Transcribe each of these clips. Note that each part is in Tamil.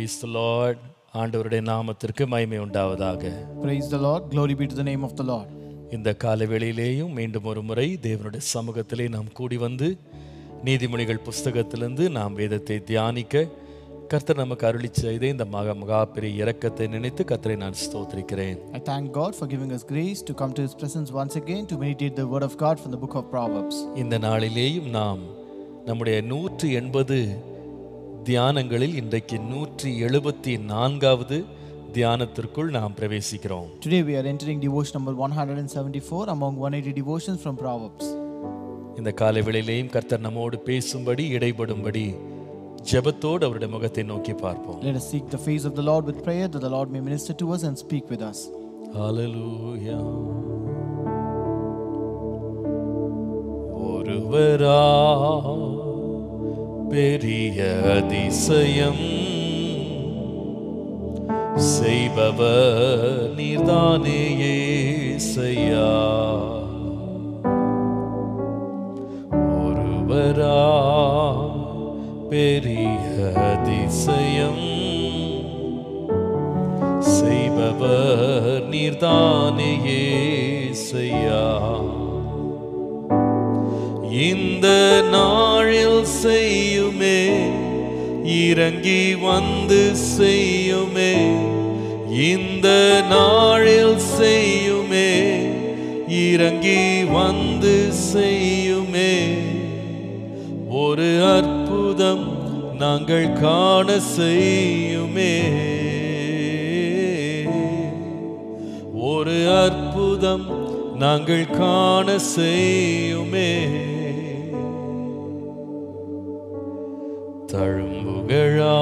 பிரைஸ் த லார்ட் ஆண்டவருடைய நாமத்திற்கு மகிமை உண்டாவதாக praise the Lord glory be to the name of the Lord இந்த காலவேளையிலேயும் மீண்டும் ஒரு முறை தேவனுடைய சமூகத்திலே நாம் கூடி வந்து நீதிமொழிகள் புஸ்தகத்திலிருந்து நாம் வேதத்தை தியானிக்க கர்த்தர் நமக்கு அருளி செய்த இந்த மகா மகா பெரிய இரக்கத்தை நினைத்து கர்த்தரை நான் ஸ்தோத்திரிக்கிறேன் I thank God for giving us grace to come to his presence once again to meditate the word of God from the book of Proverbs இந்த நாளிலேயும் நாம் நம்முடைய நூற்று எண்பது தியானங்களில் இன்றைக்கு நூற்றி எழுபத்தி நான்காவது தியானத்திற்குள் நாம் பிரவேசிக்கிறோம் today we are entering devotion number one hundred and seventy four among one eighty devotion from proverbs இந்த காலை வேளையிலேயும் கர்த்தர் நம்மோடு பேசும்படி இடைபடும்படி ஜெபத்தோடு அவருடைய முகத்தை நோக்கி பார்ப்போம் let seek the face of the Lord with prayer that Lord may minister to and speak with us ஹalleluya ஒருவரா பெரிய அதிசயம் செய்பவர் நீர்தானே ஏசையா ஒருவரா பெரிய அதிசயம் செய்பவர் நீர்தானே செய்யா இந்த நாளில் செய்ய இறங்கி வந்து செய்யுமே இந்த நாளில் செய்யுமே இறங்கி வந்து செய்யுமே ஒரு அற்புதம் நாங்கள் காண செய்யுமே ஒரு அற்புதம் நாங்கள் காண செய்யுமே எழா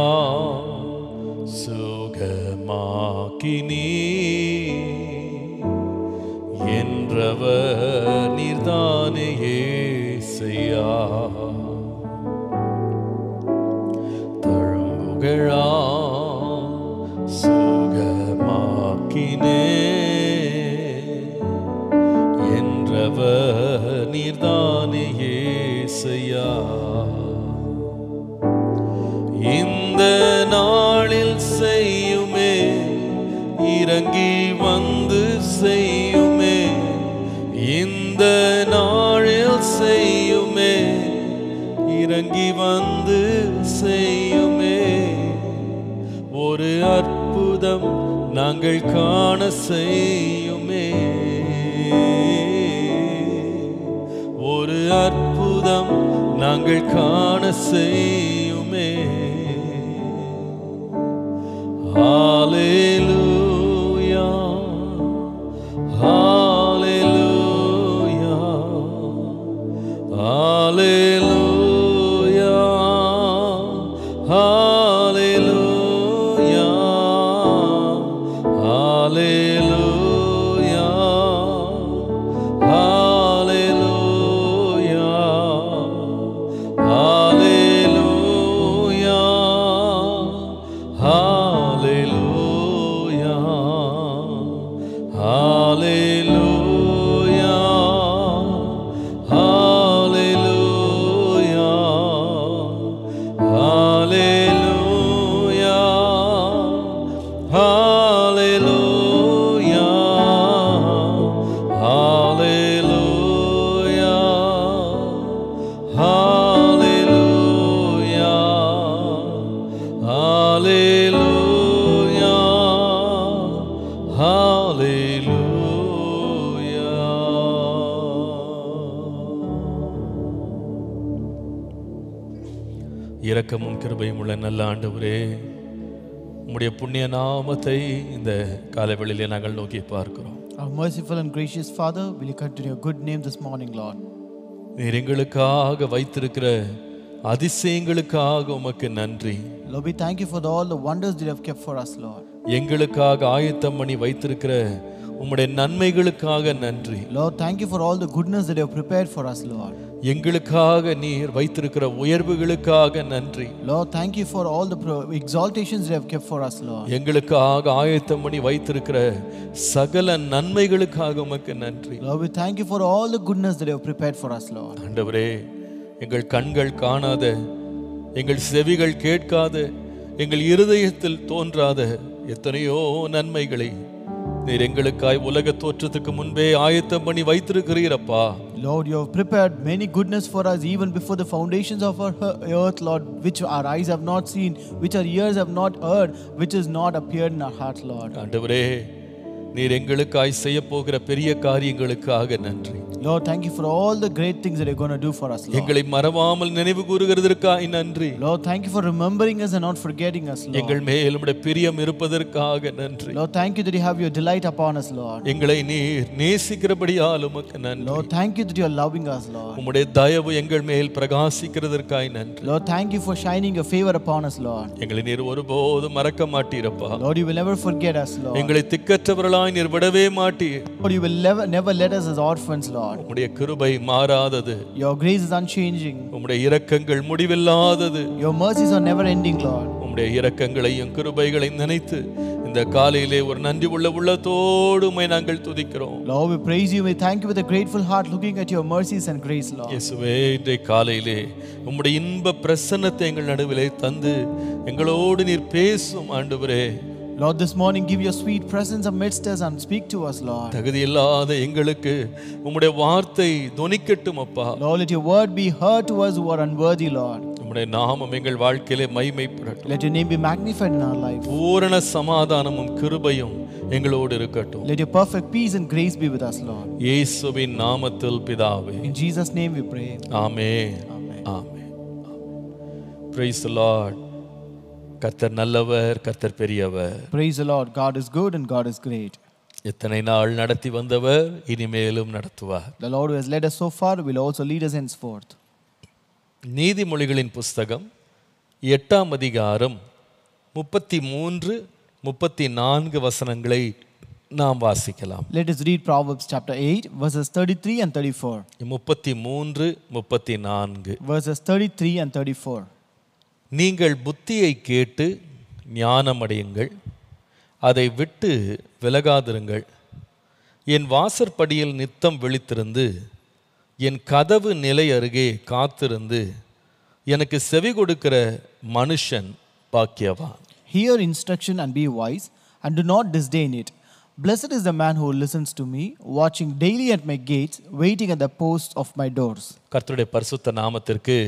சுகமாக்கினி என்றவர் நீர்தானே செய்யா தழம்புகழா சுகமாக்கினே நாங்கள் காண செய்யுமே ஒரு அற்புதம் நாங்கள் காண செய்யுமே நாமத்தை இந்த காலை வெளியில நாங்கள் நோக்கி பார்க்கிறோம் Our merciful and gracious Father, will you continue your good name this morning, Lord? நீர் எங்களுக்காக வைத்திருக்கிற அதிசயங்களுக்காக உமக்கு நன்றி Lord, we thank you for the, all the wonders that you have kept for us, Lord. எங்களுக்காக ஆயத்தம் பண்ணி வைத்திருக்கிற உம்முடைய நன்மைகளுக்காக நன்றி Lord, thank you for all the goodness that you have prepared for us, Lord. எங்களுக்காக நீர் வைத்திருக்கிற உயர்வுகளுக்காக நன்றி Lord thank you for all the exaltations you have kept for எங்களுக்காக ஆயத்தம் பண்ணி வைத்திருக்கிற சகல நன்மைகளுக்காக உமக்கு நன்றி Lord we thank you for all the goodness that you have prepared ஆண்டவரே எங்கள் கண்கள் காணாத எங்கள் செவிகள் கேட்காத எங்கள் இருதயத்தில் தோன்றாத எத்தனையோ நன்மைகளை நீர் எங்களுக்காய் உலக தோற்றத்துக்கு முன்பே ஆயத்தம் பண்ணி வைத்திருக்கிறீரப்பா Lord, you have prepared many goodness for us even before the foundations of our earth, Lord, which our eyes have not seen, which our ears have not heard, which has not appeared in our hearts, Lord. நீர் எங்களுக்காய் செய்ய போகிற பெரிய காரியங்களுக்காக நன்றி Lord thank you for all the great things that you're going to do for us Lord எங்களை மறவாமல் நினைவு கூறுகிறதற்காய் நன்றி Lord thank you for remembering us and not forgetting us Lord எங்கள் மேல் உம்முடைய பிரியம் இருப்பதற்காக நன்றி Lord thank you that you have your delight upon us Lord எங்களை நீர் நேசிக்கிறபடியால் உமக்கு நன்றி Lord thank you that you are loving us Lord உம்முடைய தயவு எங்கள் மேல் பிரகாசிக்கிறதற்காய் நன்றி Lord thank you for shining your favor upon us Lord எங்களை நீர் ஒருபோதும் மறக்க மாட்டீரப்பா Lord you will never forget us Lord எங்களை திக்கற்றவர்களாய் பிள்ளைகளாய் நீர் விடவே மாட்டீர் for you will never never let us as orphans lord உம்முடைய கிருபை மாறாதது your grace is unchanging உம்முடைய இரக்கங்கள் முடிவில்லாதது your mercies are never ending lord உம்முடைய இரக்கங்களையும் கிருபைகளையும் நினைத்து இந்த காலையிலே ஒரு நன்றி உள்ள உள்ளத்தோடு உம்மை நாங்கள் துதிக்கிறோம் lord we praise you we thank you with a grateful heart looking at your mercies and grace lord இயேசுவே இன்றைய காலையிலே உம்முடைய இன்ப பிரசன்னத்தை எங்கள் நடுவிலே தந்து எங்களோடு நீர் பேசும் ஆண்டவரே Lord, this morning give your sweet presence amidst us and speak to us, Lord. தகுதி இல்லாத எங்களுக்கு உம்முடைய வார்த்தை துணிக்கட்டும் அப்பா. Lord, let your word be heard to us who are unworthy, Lord. உம்முடைய நாமம் எங்கள் வாழ்க்கையிலே மகிமைப்படட்டும். Let your name be magnified in our life. பூரண சமாதானமும் கிருபையும் எங்களோடு இருக்கட்டும். Let your perfect peace and grace be with us, Lord. இயேசுவின் நாமத்தில் பிதாவே. In Jesus name we pray. Amen. Amen. Amen. Praise the Lord. கர்த்தர் நல்லவர் கர்த்தர் பெரியவர் Praise the Lord. God is good and God is great. எத்தனை நாள் நடத்தி வந்தவர் இனிமேலும் நடத்துவார் The Lord who has led us so far will also lead us henceforth. நீதிமொழிகளின் புஸ்தகம் எட்டாம் அதிகாரம் முப்பத்தி மூன்று முப்பத்தி நான்கு வசனங்களை நாம் வாசிக்கலாம் Let us read Proverbs chapter 8, verses 33 and 34. முப்பத்தி மூன்று முப்பத்தி நான்கு Verses 33 and 34. நீங்கள் புத்தியை கேட்டு ஞானம் அடையுங்கள் அதை விட்டு விலகாதிருங்கள் என் வாசற்படியில் நித்தம் விழித்திருந்து என் கதவு நிலை அருகே காத்திருந்து எனக்கு செவி கொடுக்கிற மனுஷன் பாக்கியவா hear instruction and be wise and do not disdain it blessed is the man who listens to me வாட்சிங் daily at my gates waiting at the post of my doors கர்த்தருடைய பரிசுத்த நாமத்திற்கு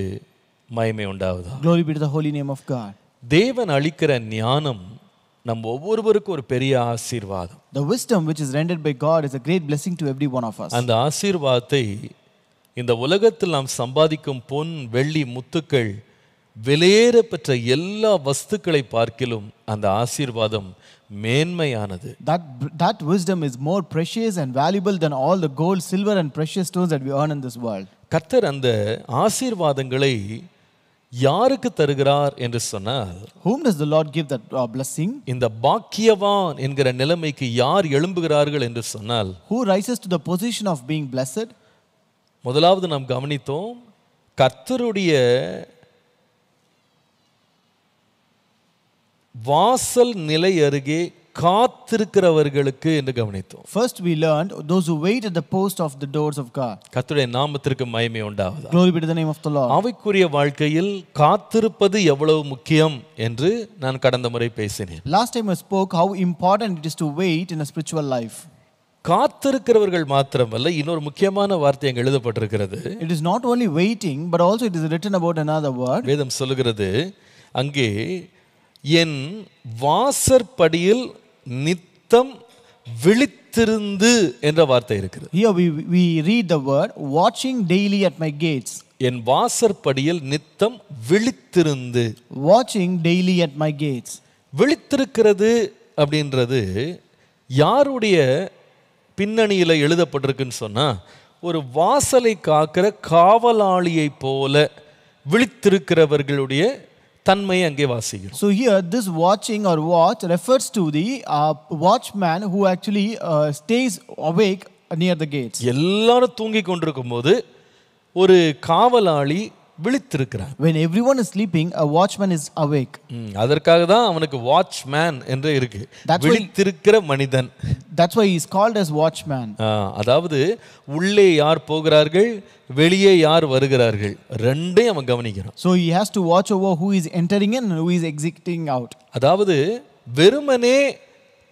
மகிமை உண்டாவதா glory be to the holy name of god தேவன் அளிக்கிற ஞானம் நம் ஒவ்வொருவருக்கும் ஒரு பெரிய ஆசீர்வாதம் the wisdom which is rendered by god is a great blessing to every one of us அந்த ஆசீர்வாதத்தை இந்த உலகத்தில் நாம் சம்பாதிக்கும் பொன் வெள்ளி முத்துக்கள் விலையேற பெற்ற எல்லா வஸ்துக்களை பார்க்கிலும் அந்த ஆசீர்வாதம் மேன்மையானது that that wisdom is more precious and valuable than all the gold silver and precious stones that we earn in this world கர்த்தர் அந்த ஆசீர்வாதங்களை யாருக்கு தருகிறார் என்று சொன்னால் whom does the lord give that uh, blessing இந்த பாக்கியவான் என்கிற நிலைமைக்கு யார் எழும்புகிறார்கள் என்று சொன்னால் who rises to the position of being blessed முதலாவது நாம் கவனித்தோம் கர்த்தருடைய வாசல் நிலை அருகே காத்திருக்கிறவர்களுக்கு என்று கவனித்தோம் first we learned those who wait at the post of the doors of God கர்த்தருடைய நாமத்திற்கு மகிமை உண்டாவதாக glory be to the name of the Lord ஆவிக்குரிய வாழ்க்கையில் காத்திருப்பது எவ்வளவு முக்கியம் என்று நான் கடந்த முறை பேசினேன் last time I spoke how important it is to wait in a spiritual life காத்திருக்கிறவர்கள் மாத்திரமல்ல இன்னொரு முக்கியமான வார்த்தை அங்கே எழுதப்பட்டிருக்கிறது it is not only waiting but also it is written about another word வேதம் சொல்கிறது அங்கே என் வாசற்படியில் நித்தம் விழித்திருந்து என்ற வார்த்தை இருக்குது Here we, we read the word watching daily at my gates. என் வாசற்படியில் நித்தம் விழித்திருந்து வாட்சிங் டெய்லி அட் மை கேட்ஸ் விழித்திருக்கிறது அப்படின்றது யாருடைய பின்னணியில் எழுதப்பட்டிருக்குன்னு சொன்னால் ஒரு வாசலை காக்கிற காவலாளியை போல விழித்திருக்கிறவர்களுடைய தன்மையை அங்கே வாசிக்கும் ஸோ ஹியர் திஸ் வாட்சிங் or watch refers to the watchman who actually stays awake near the gates எல்லாரும் தூங்கி கொண்டிருக்கும் போது ஒரு காவலாளி விழித்திருக்கிறார் when every one is sleeping a watchman is awake அதற்காக தான் அவனுக்கு வாட்ச்மேன் என்று இருக்கு விழித்திருக்கிற மனிதன் that's why is called as watchman அதாவது உள்ளே யார் போகிறார்கள் வெளியே யார் வருகிறார்கள் ரெண்டையும் அவன் கவனிக்கிறான் so he has to watch over who is entering and who is exiting out அதாவது வெறுமனே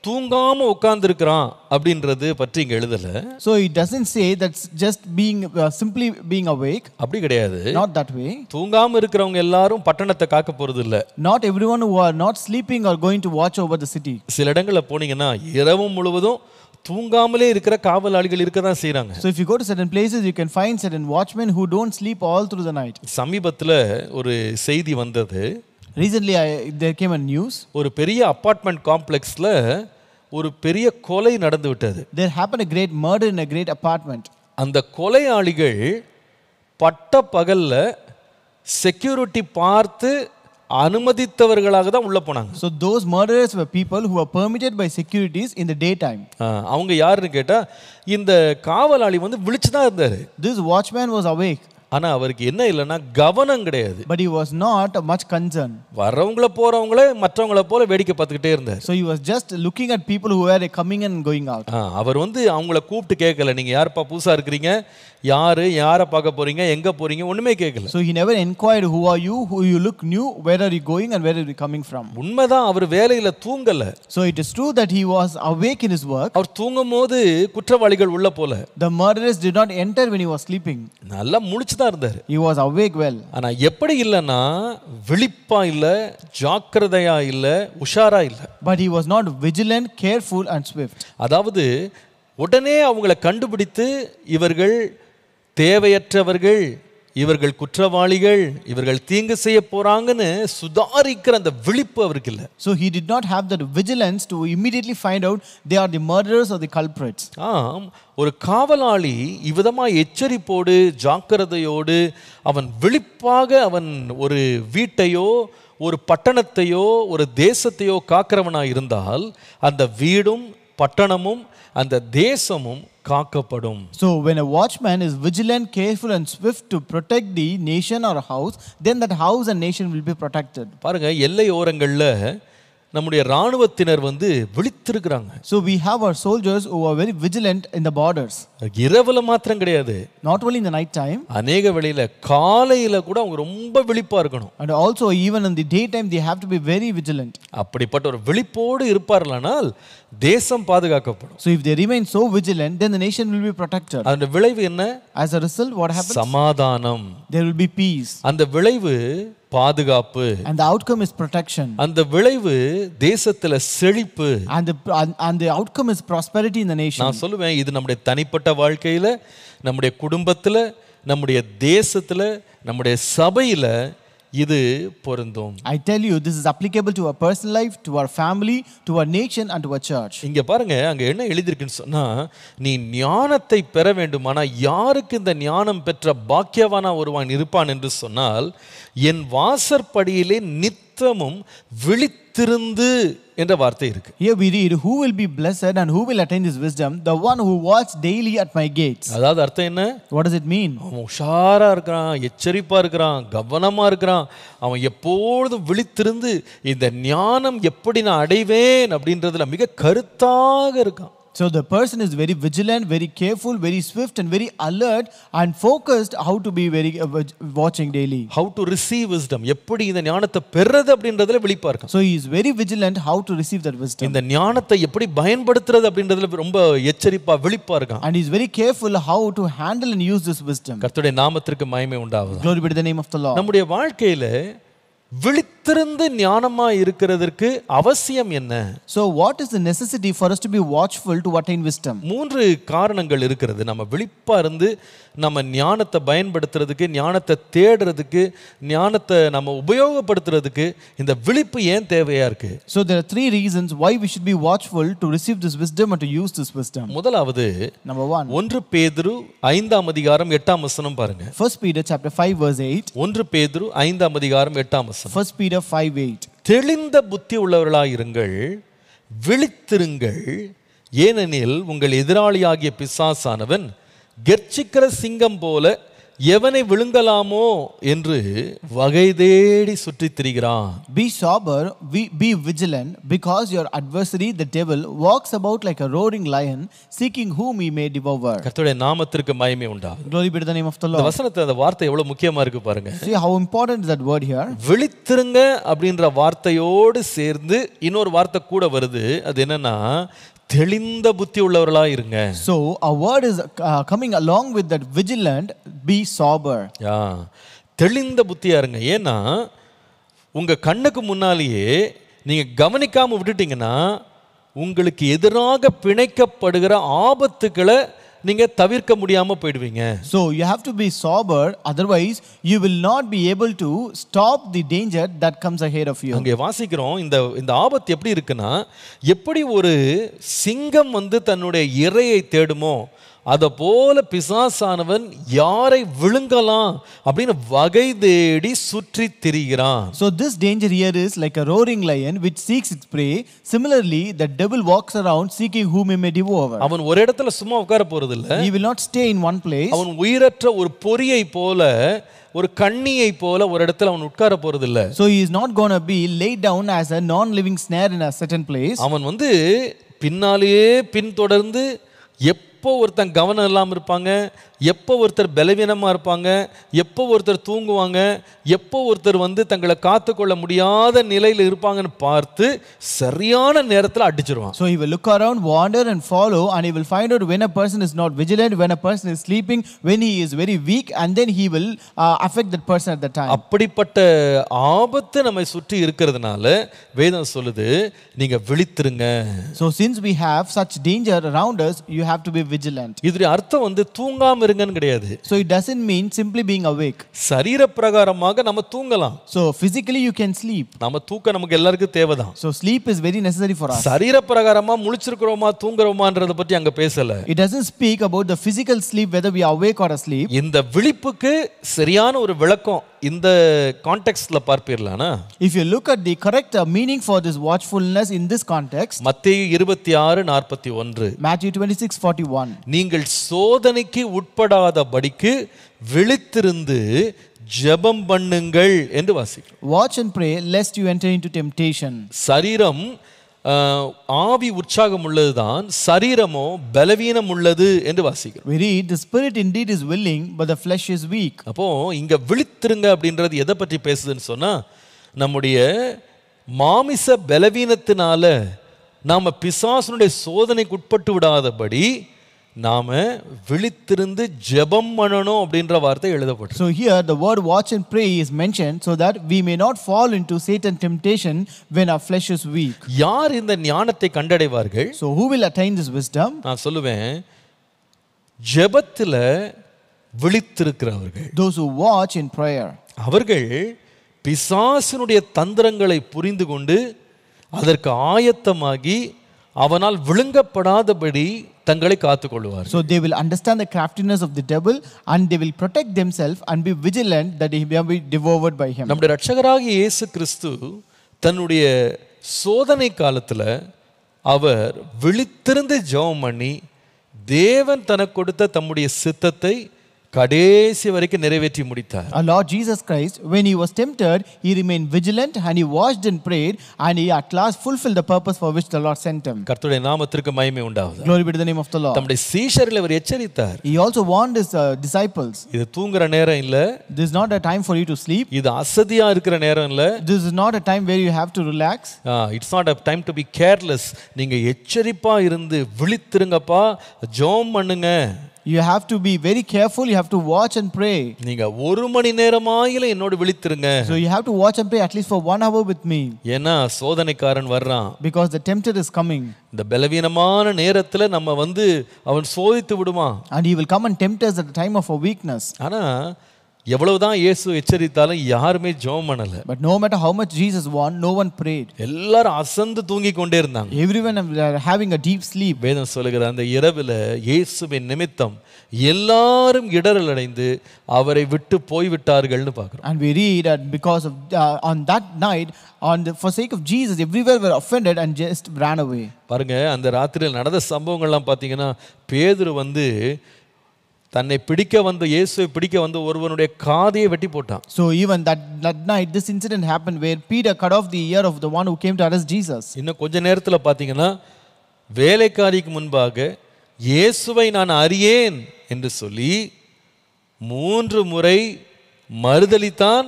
தூங்காம உட்கார்ந்திருக்கிறான் அப்படின்றது பற்றி இங்க எழுதல so it doesn't say that's just being simply being awake அப்படி கிடையாது நாட் தட் வே தூங்காம இருக்கிறவங்க எல்லாரும் பட்டணத்தை காக்க போறது இல்ல not everyone who are not sleeping are going to watch over the city சில இடங்கள்ல போனீங்கன்னா இரவும் முழுவதும் தூங்காமலே இருக்கிற காவலாளிகள் இருக்க தான் செய்யறாங்க so if you go to certain places you can find certain watchman who don't sleep all through the night சமீபத்துல ஒரு செய்தி வந்தது recently there came a news ஒரு பெரிய அபார்ட்மெண்ட் காம்ப்ளெக்ஸ்ல ஒரு பெரிய கொலை நடந்து விட்டது there happened a great murder in a great apartment அந்த கொலையாளிகள் பட்ட பகல்ல செக்யூரிட்டி பார்த்து அனுமதித்தவர்களாக தான் உள்ள போனாங்க so those murderers were people who were permitted by securities in the daytime அவங்க யாருன்னு கேட்டா இந்த காவலாளி வந்து விழிச்சு தான் இருந்தாரு this watchman was awake ஆனா அவருக்கு என்ன இல்லைன்னா கவனம் கிடையாது but he was not much concern வரவங்கள போறவங்களே மற்றவங்கள போல வேடிக்கை பார்த்துக்கிட்டே இருந்தார் so he was just looking at people who are coming and going out அவர் வந்து அவங்கள கூப்பிட்டு கேட்கல நீங்க யாரப்பா பூசா இருக்கிறீங்க யாரு யாரை பார்க்க போறீங்க எங்க போறீங்க ஒண்ணுமே கேட்கல so he never enquire who are you who you look new where are you going and where are you coming from உண்மைதான் அவர் வேலையில தூங்கல so it is true that he was awake in his work அவர் தூங்கும் போது குற்றவாளிகள் உள்ள போல the murderers did not enter when he was sleeping நல்லா முழிச்சு தான் இருந்தார் ஹி வாஸ் அவேக் வெல் ஆனா எப்படி இல்லைன்னா விழிப்பா இல்ல ஜாக்கிரதையா இல்ல உஷாரா இல்ல but he was not vigilant careful and swift அதாவது உடனே அவங்களை கண்டுபிடித்து இவர்கள் தேவையற்றவர்கள் இவர்கள் குற்றவாளிகள் இவர்கள் தீங்கு செய்ய போறாங்கன்னு சுதாரிக்கிற அந்த விழிப்பு அவருக்கு இல்ல so he did not have that vigilance to immediately find out they are the murderers are the culprits ஆம் ஒரு காவலாளி இவ்விதமாக எச்சரிப்போடு ஜாக்கிரதையோடு அவன் விழிப்பாக அவன் ஒரு வீட்டையோ ஒரு பட்டணத்தையோ ஒரு தேசத்தையோ காக்கிறவனாக இருந்தால் அந்த வீடும் பட்டணமும் அந்த தேசமும் காக்கப்படும் so when a watchman is vigilant careful and swift to protect the nation or house then that house and nation will be protected பாருங்க எல்லை ஓரங்கள்ல நம்முடைய ராணுவத்தினர் வந்து விழித்திருக்கிறாங்க so we have our soldiers who are very vigilant in the borders இரவுல மாத்திரம் கிடையாது not only in the night time अनेक வேளையில காலையில கூட அவங்க ரொம்ப விழிப்பா இருக்கணும் and also even in the day time they have to be very vigilant அப்படிப்பட்ட ஒரு விழிப்போடு இருப்பார்லனால் தேசம் பாதுகாக்கப்படும் so if they remain so vigilant then the nation will be protected அந்த விளைவு என்ன as a result what happens சமாதானம் there will be peace அந்த விளைவு பாதுகாப்பு and the outcome is protection அந்த விளைவு தேசத்துல செழிப்பு and the and the outcome is prosperity in the nation நான் சொல்லுவேன் இது நம்முடைய தனிப்பட்ட வாழ்க்கையில நம்முடைய குடும்பத்துல நம்முடைய தேசத்துல நம்முடைய சபையில இது பொருந்தும் I tell you this is applicable to our personal life to our family to our nation and to our church இங்க பாருங்க அங்க என்ன எழுதியிருக்குன்னு சொன்னா நீ ஞானத்தை பெற வேண்டுமானால் யாருக்கு இந்த ஞானம் பெற்ற பாக்கியவானா ஒருவான் இருப்பான் என்று சொன்னால் என் வாசற்படியிலே நித்தமும் விழித்து விழித்திருந்து என்ற வார்த்தை இருக்கு here we read who will be blessed and who will attain this wisdom the one who walks daily at my gates அதாவது அர்த்தம் என்ன what does it mean அவன் உஷாரா இருக்கிறான் எச்சரிப்பா இருக்கிறான் கவனமா இருக்கிறான் அவன் எப்பொழுதும் விழித்திருந்து இந்த ஞானம் எப்படி நான் அடைவேன் அப்படின்றதுல மிக கருத்தாக இருக்கான் So the person is very vigilant, very careful, very swift, and very alert and focused how to be very uh, watching daily. How to receive wisdom. எப்படி இந்த ஞானத்தை பெறது அப்படின்றதுல விழிப்பா இருக்கும். So he is very vigilant how to receive that wisdom. இந்த ஞானத்தை எப்படி பயன்படுத்துறது அப்படின்றதுல ரொம்ப எச்சரிப்பா விழிப்பா இருக்கான். And he is very careful how to handle and use this wisdom. கர்த்தருடைய நாமத்திற்கு மகிமை உண்டாவதாக. Glory be to the name of the Lord. நம்முடைய வாழ்க்கையில விழித்த விழித்திருந்து ஞானமா இருக்கிறதுக்கு அவசியம் என்ன so what is the necessity for us to watchful to what in wisdom மூன்று காரணங்கள் இருக்கிறது நம்ம விழிப்பா இருந்து நம்ம ஞானத்தை பயன்படுத்துறதுக்கு ஞானத்தை தேடுறதுக்கு ஞானத்தை நம்ம உபயோகப்படுத்துறதுக்கு இந்த விழிப்பு ஏன் தேவையா இருக்கு so there are 3 reasons why we should be watchful to receive this wisdom and to use this wisdom முதலாவது நம்பர் 1 ஒன்று பேதுரு ஐந்தாம் அதிகாரம் எட்டாம் வசனம் பாருங்க first peter சாப்டர் 5 வெர்ஸ் 8 ஒன்று பேதுரு ஐந்தாம் அதிகாரம் எட்டாம் வசனம் ஃபர்ஸ்ட் peter பீட்டர் தெளிந்த புத்தி இருங்கள் விழித்திருங்கள் ஏனெனில் உங்கள் எதிராளியாகிய பிசாசானவன் கெர்ச்சிக்கிற சிங்கம் போல எவனை விழுங்கலாமோ என்று வகை தேடி சுற்றித் திரிகிறான் be sober be vigilant because your adversary the devil walks about like a roaring lion seeking whom he may devour கர்த்தருடைய நாமத்திற்கு மகிமை உண்டா glory be the name of the Lord வசனத்துல அந்த வார்த்தை எவ்வளவு முக்கியமா இருக்கு பாருங்க see how important is that word here விழித்திருங்க அப்படிங்கற வார்த்தையோடு சேர்ந்து இன்னொரு வார்த்தை கூட வருது அது என்னன்னா தெளிந்த புத்தி உள்ளவர்களா இருங்க so a word is uh, coming along with that vigilant be sober யா தெளிந்த புத்தியா இருங்க ஏன்னா உங்க கண்ணுக்கு முன்னாலேயே நீங்க கவனிக்காம விட்டுட்டீங்கன்னா உங்களுக்கு எதிராக பிணைக்கப்படுகிற ஆபத்துக்களை நீங்க தவிர்க்க முடியாம போயிடுவீங்க so you have to be sober otherwise you will not be able to stop the danger that comes ahead of you அங்கே வாசிக்கிறோம் இந்த இந்த ஆபத்து எப்படி இருக்குன்னா எப்படி ஒரு சிங்கம் வந்து தன்னுடைய இரையை தேடுமோ அதை போல பிசாசானவன் யாரை விழுங்கலாம் அப்படின்னு வகை தேடி சுற்றி திரிகிறான் so this danger here is like a roaring lion which seeks its prey similarly the devil walks around seeking whom he may devour அவன் ஒரு இடத்துல சும்மா உட்கார போறது இல்ல he will not stay in one place அவன் உயிரற்ற ஒரு பொறியை போல ஒரு கண்ணியை போல ஒரு இடத்துல அவன் உட்கார போறது இல்ல so he is not gonna be laid down as a non living snare in a certain place அவன் வந்து பின்னாலேயே பின்தொடர்ந்து எப் எப்போ ஒருத்தன் கவனம் இல்லாமல் இருப்பாங்க எப்போ ஒருத்தர் பலவீனமாக இருப்பாங்க எப்போ ஒருத்தர் தூங்குவாங்க எப்போ ஒருத்தர் வந்து தங்களை காத்துக்கொள்ள முடியாத நிலையில் இருப்பாங்கன்னு பார்த்து சரியான நேரத்தில் அடிச்சிருவான் so he'll look around wander and follow and evil find out when a person is not vigilant when a person is sleeping when he is very weak and then he will affect that person at the time அப்படிப்பட்ட ஆபத்து நம்மை சுற்றி இருக்கிறதுனால வேதம் சொல்லுது நீங்கள் விழித்திருங்க so since we have such danger around us you have to be vigilant இதுடைய அர்த்தம் வந்து தூங்காம இருங்கன்னு கிடையாது so it doesn't mean simply being awake சரீர பிரகாரமாக நம்ம தூங்கலாம் so physically you can sleep நம்ம தூக்கம் நமக்கு எல்லாருக்கும் தேவைதான் தான் so sleep is very necessary for சரீர பிரகாரமா முழிச்சிருக்கிறோமா தூங்குறோமான்றத பற்றி அங்க பேசல it doesn't speak about the physical sleep whether we awake or sleep இந்த விழிப்புக்கு சரியான ஒரு விளக்கம் இந்த கான்டெக்ட்ல பார்ப்பீர்களானா if you look at the correct meaning for this watchfulness in this context Mattheyu இருபத்தி ஆறு நாற்பத்தி ஒன்று மேத்யூ சிக்ஸ் ஃபார்ட்டி ஒன் நீங்கள் சோதனைக்கு உட்படாத படிக்கு விழித்திருந்து ஜெபம் பண்ணுங்கள் என்று வாசிக்கிறோம் watch and pray lest you enter into temptation சரீரம் ஆவி உற்சாகம் உள்ளதுதான் சரீரமோ பலவீனம் உள்ளது என்று வாசிக்கிறோம் very the spirit indeed is willing but the flesh is weak அப்போ இங்க விழித்திருங்க அப்படின்றது எதை பற்றி பேசுதுன்னு சொன்னா நம்முடைய மாமிச பலவீனத்தினால நாம பிசாசனுடைய சோதனைக்கு உட்பட்டு விடாதபடி நாம விழித்திருந்து ஜெபம் பண்ணணும் அப்படின்ற வார்த்தை எழுதப்பட்டு so here the word watch and pray is mention so that we may not fall into sad and temptation when a flesh is weak யார் இந்த ஞானத்தை கண்டடைவார்கள் so who will attain this wisdom நான் சொல்லுவேன் ஜெபத்தில் விழித்திருக்கிறவர்கள் those who watch in prayer அவர்கள் பிசாசினுடைய தந்திரங்களை புரிந்து கொண்டு அதற்கு ஆயத்தமாகி அவனால் விழுங்கப்படாதபடி தங்களை காத்து கொள்வார் so they will understand the craftiness of the devil and they will protect themselves and be vigilant that he may be devoured by him நம்முடைய இரட்சகராகிய இயேசு கிறிஸ்து தன்னுடைய சோதனை காலத்துல அவர் விழித்திருந்து ஜெபம் பண்ணி தேவன் தனக்கு கொடுத்த தம்முடைய சித்தத்தை கடைசி வரைக்கும் நிறைவேற்றி முடித்தார் our lord jesus christ when he was tempted he remained vigilant and he watched and prayed and he at last fulfilled the purpose for which the lord sent him கர்த்தருடைய நாமத்திற்கு மகிமை உண்டாவது glory be to the name of the lord தம்முடைய சீஷர்களை அவர் எச்சரித்தார் he also warned his uh, disciples இது தூங்குற நேரம் இல்ல this is not a time for you to sleep இது அசதியா இருக்கிற நேரம் இல்ல this is not a time where you have to relax it's not a time to be careless நீங்க எச்சரிப்பா இருந்து விழித்திருங்கப்பா ஜெபம் பண்ணுங்க you have to be very careful you have to watch and pray நீங்க ஒரு மணி நேரமாயில என்னோடு விழித்திருங்க so you have to watch and pray at least for 1 hour with me ஏன்னா சோதனைக்காரன் varra. because the tempter is coming The இந்த பலவீனமான நேரத்துல நம்ம வந்து அவன் சோதித்து விடுவான் and he will come and tempt us at the time of our weakness ஆனா எவ்வளவுதான் இயேசு எச்சரித்தாலும் யாருமே ஜெபம் பண்ணல but no matter how much Jesus warn no one prayed எல்லாரும் அசந்து தூங்கி கொண்டே இருந்தாங்க everyone having a deep sleep வேதம் சொல்லுகிற அந்த இரவில் இயேசுவின் நிமித்தம் எல்லாரும் இடரல் அடைந்து அவரை விட்டு போய்விட்டார்கள்னு பார்க்கிறோம் and we read that because of on that night night on the for sake of Jesus were offended and just just away பாருங்க அந்த ராத்திரியில் நடந்த சம்பவங்கள்லாம் பார்த்தீங்கன்னா பேதுரு வந்து தன்னை பிடிக்க வந்த இயேசுவை பிடிக்க வந்த ஒருவனுடைய காதையை வெட்டி போட்டான் so even that that night this incident happen where Peter cut off the ear of the one who came to arrest Jesus இன்னும் கொஞ்ச நேரத்துல பாத்தீங்கன்னா வேலைக்காரிக்கு முன்பாக இயேசுவை நான் அறியேன் என்று சொல்லி மூன்று முறை மறுதளித்தான்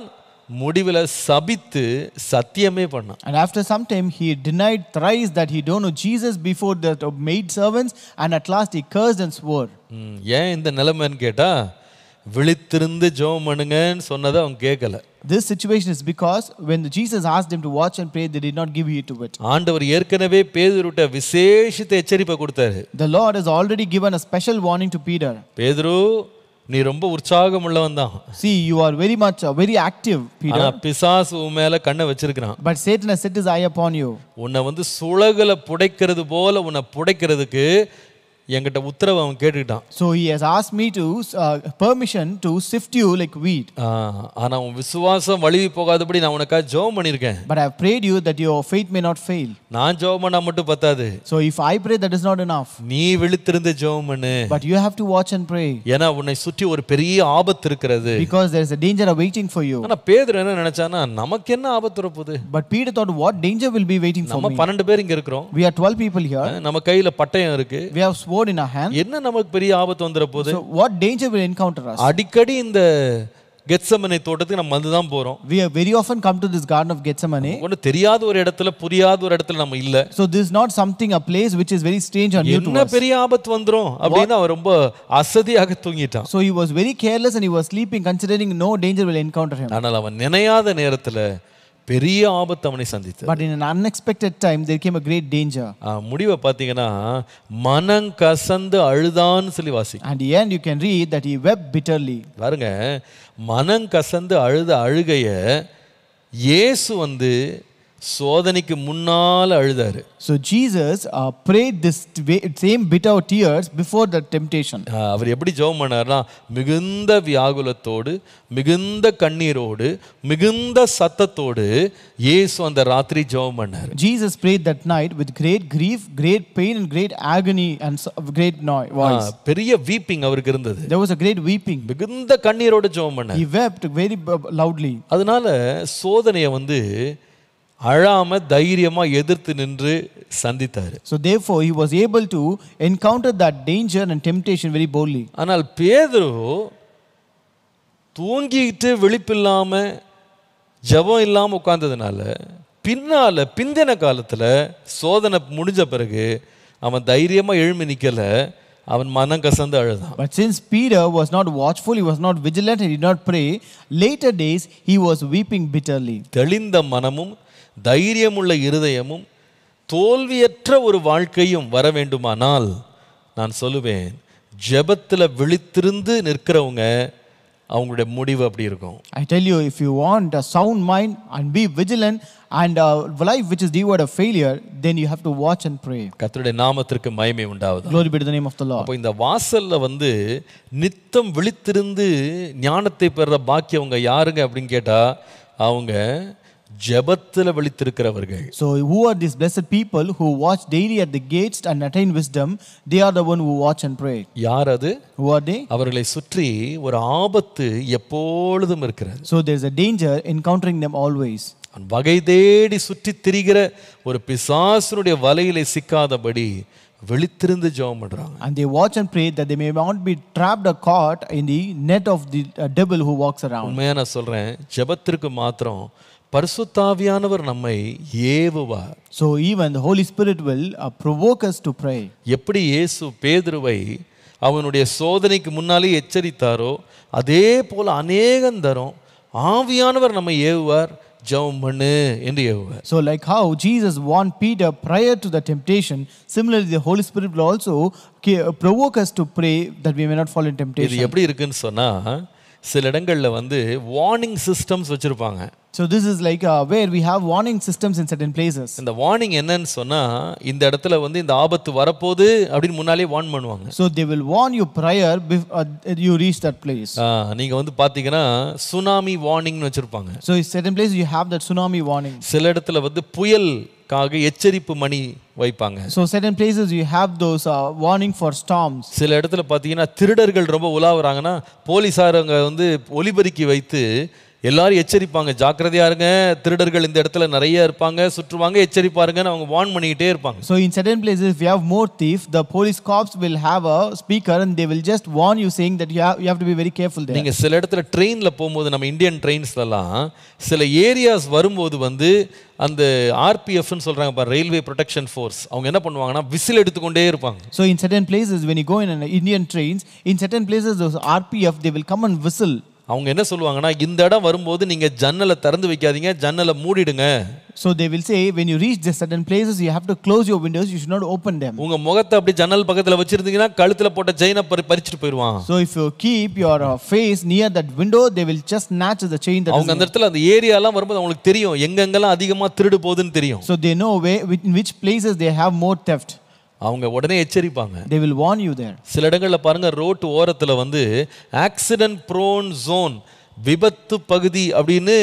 முடிவில் சபித்து சத்தியமே பண்ணான் and after some time he denied thrice that he don't know jesus before the maid servants and at last he cursed and swore ஏன் இந்த நிலைமைன்னு கேட்டா விழித்திருந்து ஜெபம் பண்ணுங்கன்னு சொன்னதை அவன் கேட்கல This situation is because when Jesus asked him to watch and pray, they did not give heed to it. ஆண்டவர் ஏற்கனவே பேதுருட்ட விசேஷித்த எச்சரிப்பை கொடுத்தாரு. The Lord has already given a special warning to Peter. பேதுரு நீ ரொம்ப உற்சாகம் உள்ளவன் தான் see you are very much uh, very active peter ஆனா பிசாசு உன் மேல கண்ண வச்சிருக்கான் but satan has set his eye upon you உன்னை வந்து சுளகுல புடைக்கிறது போல உன்னை புடைக்கிறதுக்கு என்கிட்ட உத்தரவு அவன் கேட்டுக்கிட்டான் so he has ask me to permission to sift you like wheat ஆனால் உன் விசுவாசம் வழுவி போகாதபடி நான் உனக்காக ஜெபம் பண்ணியிருக்கேன் but I prayed you that your faith may not fail நான் ஜெபம் பண்ணா மட்டும் பத்தாது so if I pray that is not enough நீ விழுத்திருந்து ஜெபம் பண்ணு but you have to watch and pray ஏன்னா உன்னை சுற்றி ஒரு பெரிய ஆபத்து இருக்கிறது because there is a danger of waiting for you ஆனால் பேதர் என்ன நினைச்சானா நமக்கு என்ன ஆபத்து வரப்போகுது but Peter thought what danger will be waiting for நம்ம 12 பேர் இங்க இருக்கிறோம் we are 12 people here நம்ம கையில பட்டயம் இருக்கு we have sword in our hand என்ன நமக்கு பெரிய ஆபத்து வந்துற போது so what danger will encounter us அடிக்கடி இந்த கெத்சமனை தோட்டத்துக்கு நம்ம வந்து தான் போறோம் we are very often come to this garden of gethsemane ஒன்னு தெரியாத ஒரு இடத்துல புரியாத ஒரு இடத்துல நம்ம இல்ல so this is not something a place which is very strange and new to us என்ன பெரிய ஆபத்து வந்துரும் அப்படினா அவன் ரொம்ப அசதியாக தூங்கிட்டான் so he was very careless and he was sleeping considering no danger will encounter him ஆனால் அவன் நினையாத நேரத்துல பெரிய ஆபத்து அவனை சந்தித்து but in unexpected time there came a great danger முடிவை பார்த்தீங்கன்னா மனம் கசந்து அழுதான்னு சொல்லி வாசி அண்ட் ஏன் you can read that you wept bitterly பாருங்க மனம் கசந்து அழுத அழுகைய இயேசு வந்து சோதனைக்கு முன்னால அழுதாரு so Jesus pray this same bit அவர் டியர்ஸ் பிஃபோர் த டெம்டேஷன் அவர் எப்படி ஜெபம் பண்ணார்னா மிகுந்த வியாகுலத்தோடு மிகுந்த கண்ணீரோடு மிகுந்த சத்தத்தோடு இயேசு அந்த ராத்திரி ஜெபம் பண்ணார் Jesus pray that night with great grief great pain and great agony and great nigh voice பெரிய வீப்பிங் அவருக்கு இருந்தது there was a great weeping மிகுந்த கண்ணீரோடு ஜெபம் பண்ணார் ஹி வெப்ட் வெரி லவுட்லி அதனால சோதனையை வந்து அழாம தைரியமா எதிர்த்து நின்று சந்தித்தார் so therefore he was able to encounter that danger and temptation very boldly ஆனால் பேதுரு தூங்கிட்டு விழிப்பில்லாம ஜபம் இல்லாம உட்கார்ந்ததுனால பின்னால பிந்தின காலத்துல சோதனை முடிஞ்ச பிறகு அவன் தைரியமா எழுமி நிக்கல அவன் மனம் கசந்து அழுதான் but since Peter was not watchful he was not vigilant he not pray later days he was weeping bitterly தெளிந்த மனமும் தைரியமுள்ள இருதயமும் தோல்வியற்ற ஒரு வாழ்க்கையும் வர வேண்டுமானால் நான் சொல்லுவேன் ஜெபத்தில் விழித்திருந்து நிற்கிறவங்க அவங்களுடைய முடிவு அப்படி இருக்கும் I tell you if you want a sound mind and be vigilant and life which is devoid a failure then you have to watch and pray கத்தருடைய நாமத்திற்கு மயமே உண்டாவது glory be to the name of the Lord அப்போ இந்த வாசல்ல வந்து நித்தம் விழித்திருந்து ஞானத்தை பெற பாக்கியவங்க யாருங்க அப்படின்னு கேட்டா அவங்க ஜெபத்தில் விழித்திருக்கிறவர்கள் so who are these blessed people who watch daily at the gates and attain wisdom they are the one who watch and pray யார் அது who are they அவர்களை சுற்றி ஒரு ஆபத்து எப்பொழுதும் இருக்கிறது so there is a danger encountering them always வகை தேடி சுற்றி திரிகிற ஒரு பிசாசனுடைய வலையிலே சிக்காதபடி விழித்திருந்து ஜெபம் பண்றாங்க and they watch and pray that they may not be trapped or caught in the net of the devil who walks around உண்மையா நான் சொல்றேன் ஜெபத்திற்கு மாத்திரம் பரிசுத்தாவியானவர் நம்மை ஏவுவார் so even the Holy Spirit will provoke us to pray எப்படி இயேசு பேதுருவை அவனுடைய சோதனைக்கு முன்னாலே எச்சரித்தாரோ அதே போல் அநேகம் தரும் ஆவியானவர் நம்மை ஏவுவார் ஜெபம் பண்ணு என்று ஏவுவார் so like how Jesus warn Peter prior to the temptation similarly the Holy Spirit will also provoke us to pray that we may not follow temptation இது எப்படி இருக்குன்னு சொன்னால் சில இடங்களில் வந்து வார்னிங் சிஸ்டம்ஸ் வச்சுருப்பாங்க So this is like uh, where we have warning systems in certain places. இந்த வார்னிங் என்னன்னு சொன்னா இந்த இடத்துல வந்து இந்த ஆபத்து வரப்போகுது அப்படின்னு முன்னாலே வார்ன் பண்ணுவாங்க. So they will warn you prior before you reach that place. நீங்க வந்து பாத்தீங்கன்னா சுனாமி வார்னிங்னு வச்சிருப்பாங்க. So in certain places you have that tsunami warning. சில இடத்துல வந்து புயல் காக எச்சரிப்பு மணி வைப்பாங்க so certain places you have those uh, warning for storms சில இடத்துல பாத்தீங்கன்னா திருடர்கள் ரொம்ப உலாவுறாங்கன்னா போலீசாரங்க வந்து ஒலிபெருக்கி வைத்து எல்லாரும் எச்சரிப்பாங்க ஜாக்கிரதையா இருங்க திருடர்கள் இந்த இடத்துல நிறைய இருப்பாங்க சுற்றுவாங்க எச்சரிப்பாருங்கன்னு அவங்க வார்ன் பண்ணிக்கிட்டே இருப்பாங்க so in certain place if you have more theft the police cops will have a speaker and they will just warn you saying that you have to be very careful நீங்கள் சில இடத்துல ட்ரெயினில் போகும்போது நம்ம இந்தியன் எல்லாம் சில ஏரியாஸ் வரும்போது வந்து அந்த ஆர்பிஎஃப்னு சொல்கிறாங்க பா ரயில்வே ப்ரொடெக்ஷன் ஃபோர்ஸ் அவங்க என்ன பண்ணுவாங்கன்னா விசில் எடுத்துக்கொண்டே இருப்பாங்க so in certain places when you go in Indian trains in certain places RPF they will come and whistle அவங்க என்ன சொல்லுவாங்கன்னா இந்த இடம் வரும்போது நீங்க ஜன்னலை திறந்து வைக்காதீங்க ஜன்னலை மூடிடுங்க so they will say when you reach the certain places you have to close your windows you should not open them உங்க முகத்தை அப்படி ஜன்னல் பக்கத்துல வச்சிருந்தீங்கன்னா கழுத்துல போட்ட செயினை பறிச்சிட்டு போயிடுவான் so if you keep your uh, face near that window they will just snatch the chain that அவங்க அந்த இடத்துல அந்த ஏரியாலாம் வரும்போது அவங்களுக்கு தெரியும் எங்கெங்கெல்லாம் அதிகமா திருடு போகுதுன்னு தெரியும் so they know where in which places they have more theft அவங்க உடனே எச்சரிப்பாங்க they will warn you there சில இடங்களில் பாருங்க ரோட்டு ஓரத்தில் வந்து ஆக்சிடென்ட் ப்ரோன் ஜோன் விபத்து பகுதி அப்படின்னு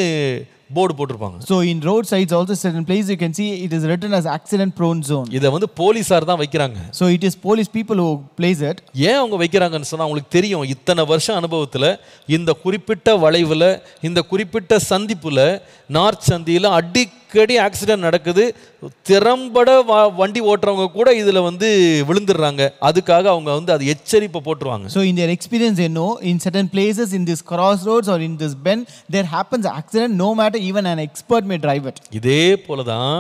போர்டு போட்டுருப்பாங்க so in road sides also certain place you can see it is written as accident prone zone இதை வந்து போலீஸார் தான் வைக்கிறாங்க so it is police people who place it ஏன் அவங்க வைக்கிறாங்கன்னு சொன்னால் அவங்களுக்கு தெரியும் இத்தனை வருஷம் அனுபவத்தில் இந்த குறிப்பிட்ட வளைவில் இந்த குறிப்பிட்ட சந்திப்பில் நார்த் சந்தியில் அடிக்கடி ஆக்சிடென்ட் நடக்குது திறம்பட வண்டி ஓட்டுறவங்க கூட இதில் வந்து விழுந்துடுறாங்க அதுக்காக அவங்க வந்து அது எச்சரிப்பை போட்டுருவாங்க ஸோ இந்த எக்ஸ்பீரியன்ஸ் என்ன in certain places in this cross roads or in this bend there happens accident no matter even an expert may driver இதே போல தான்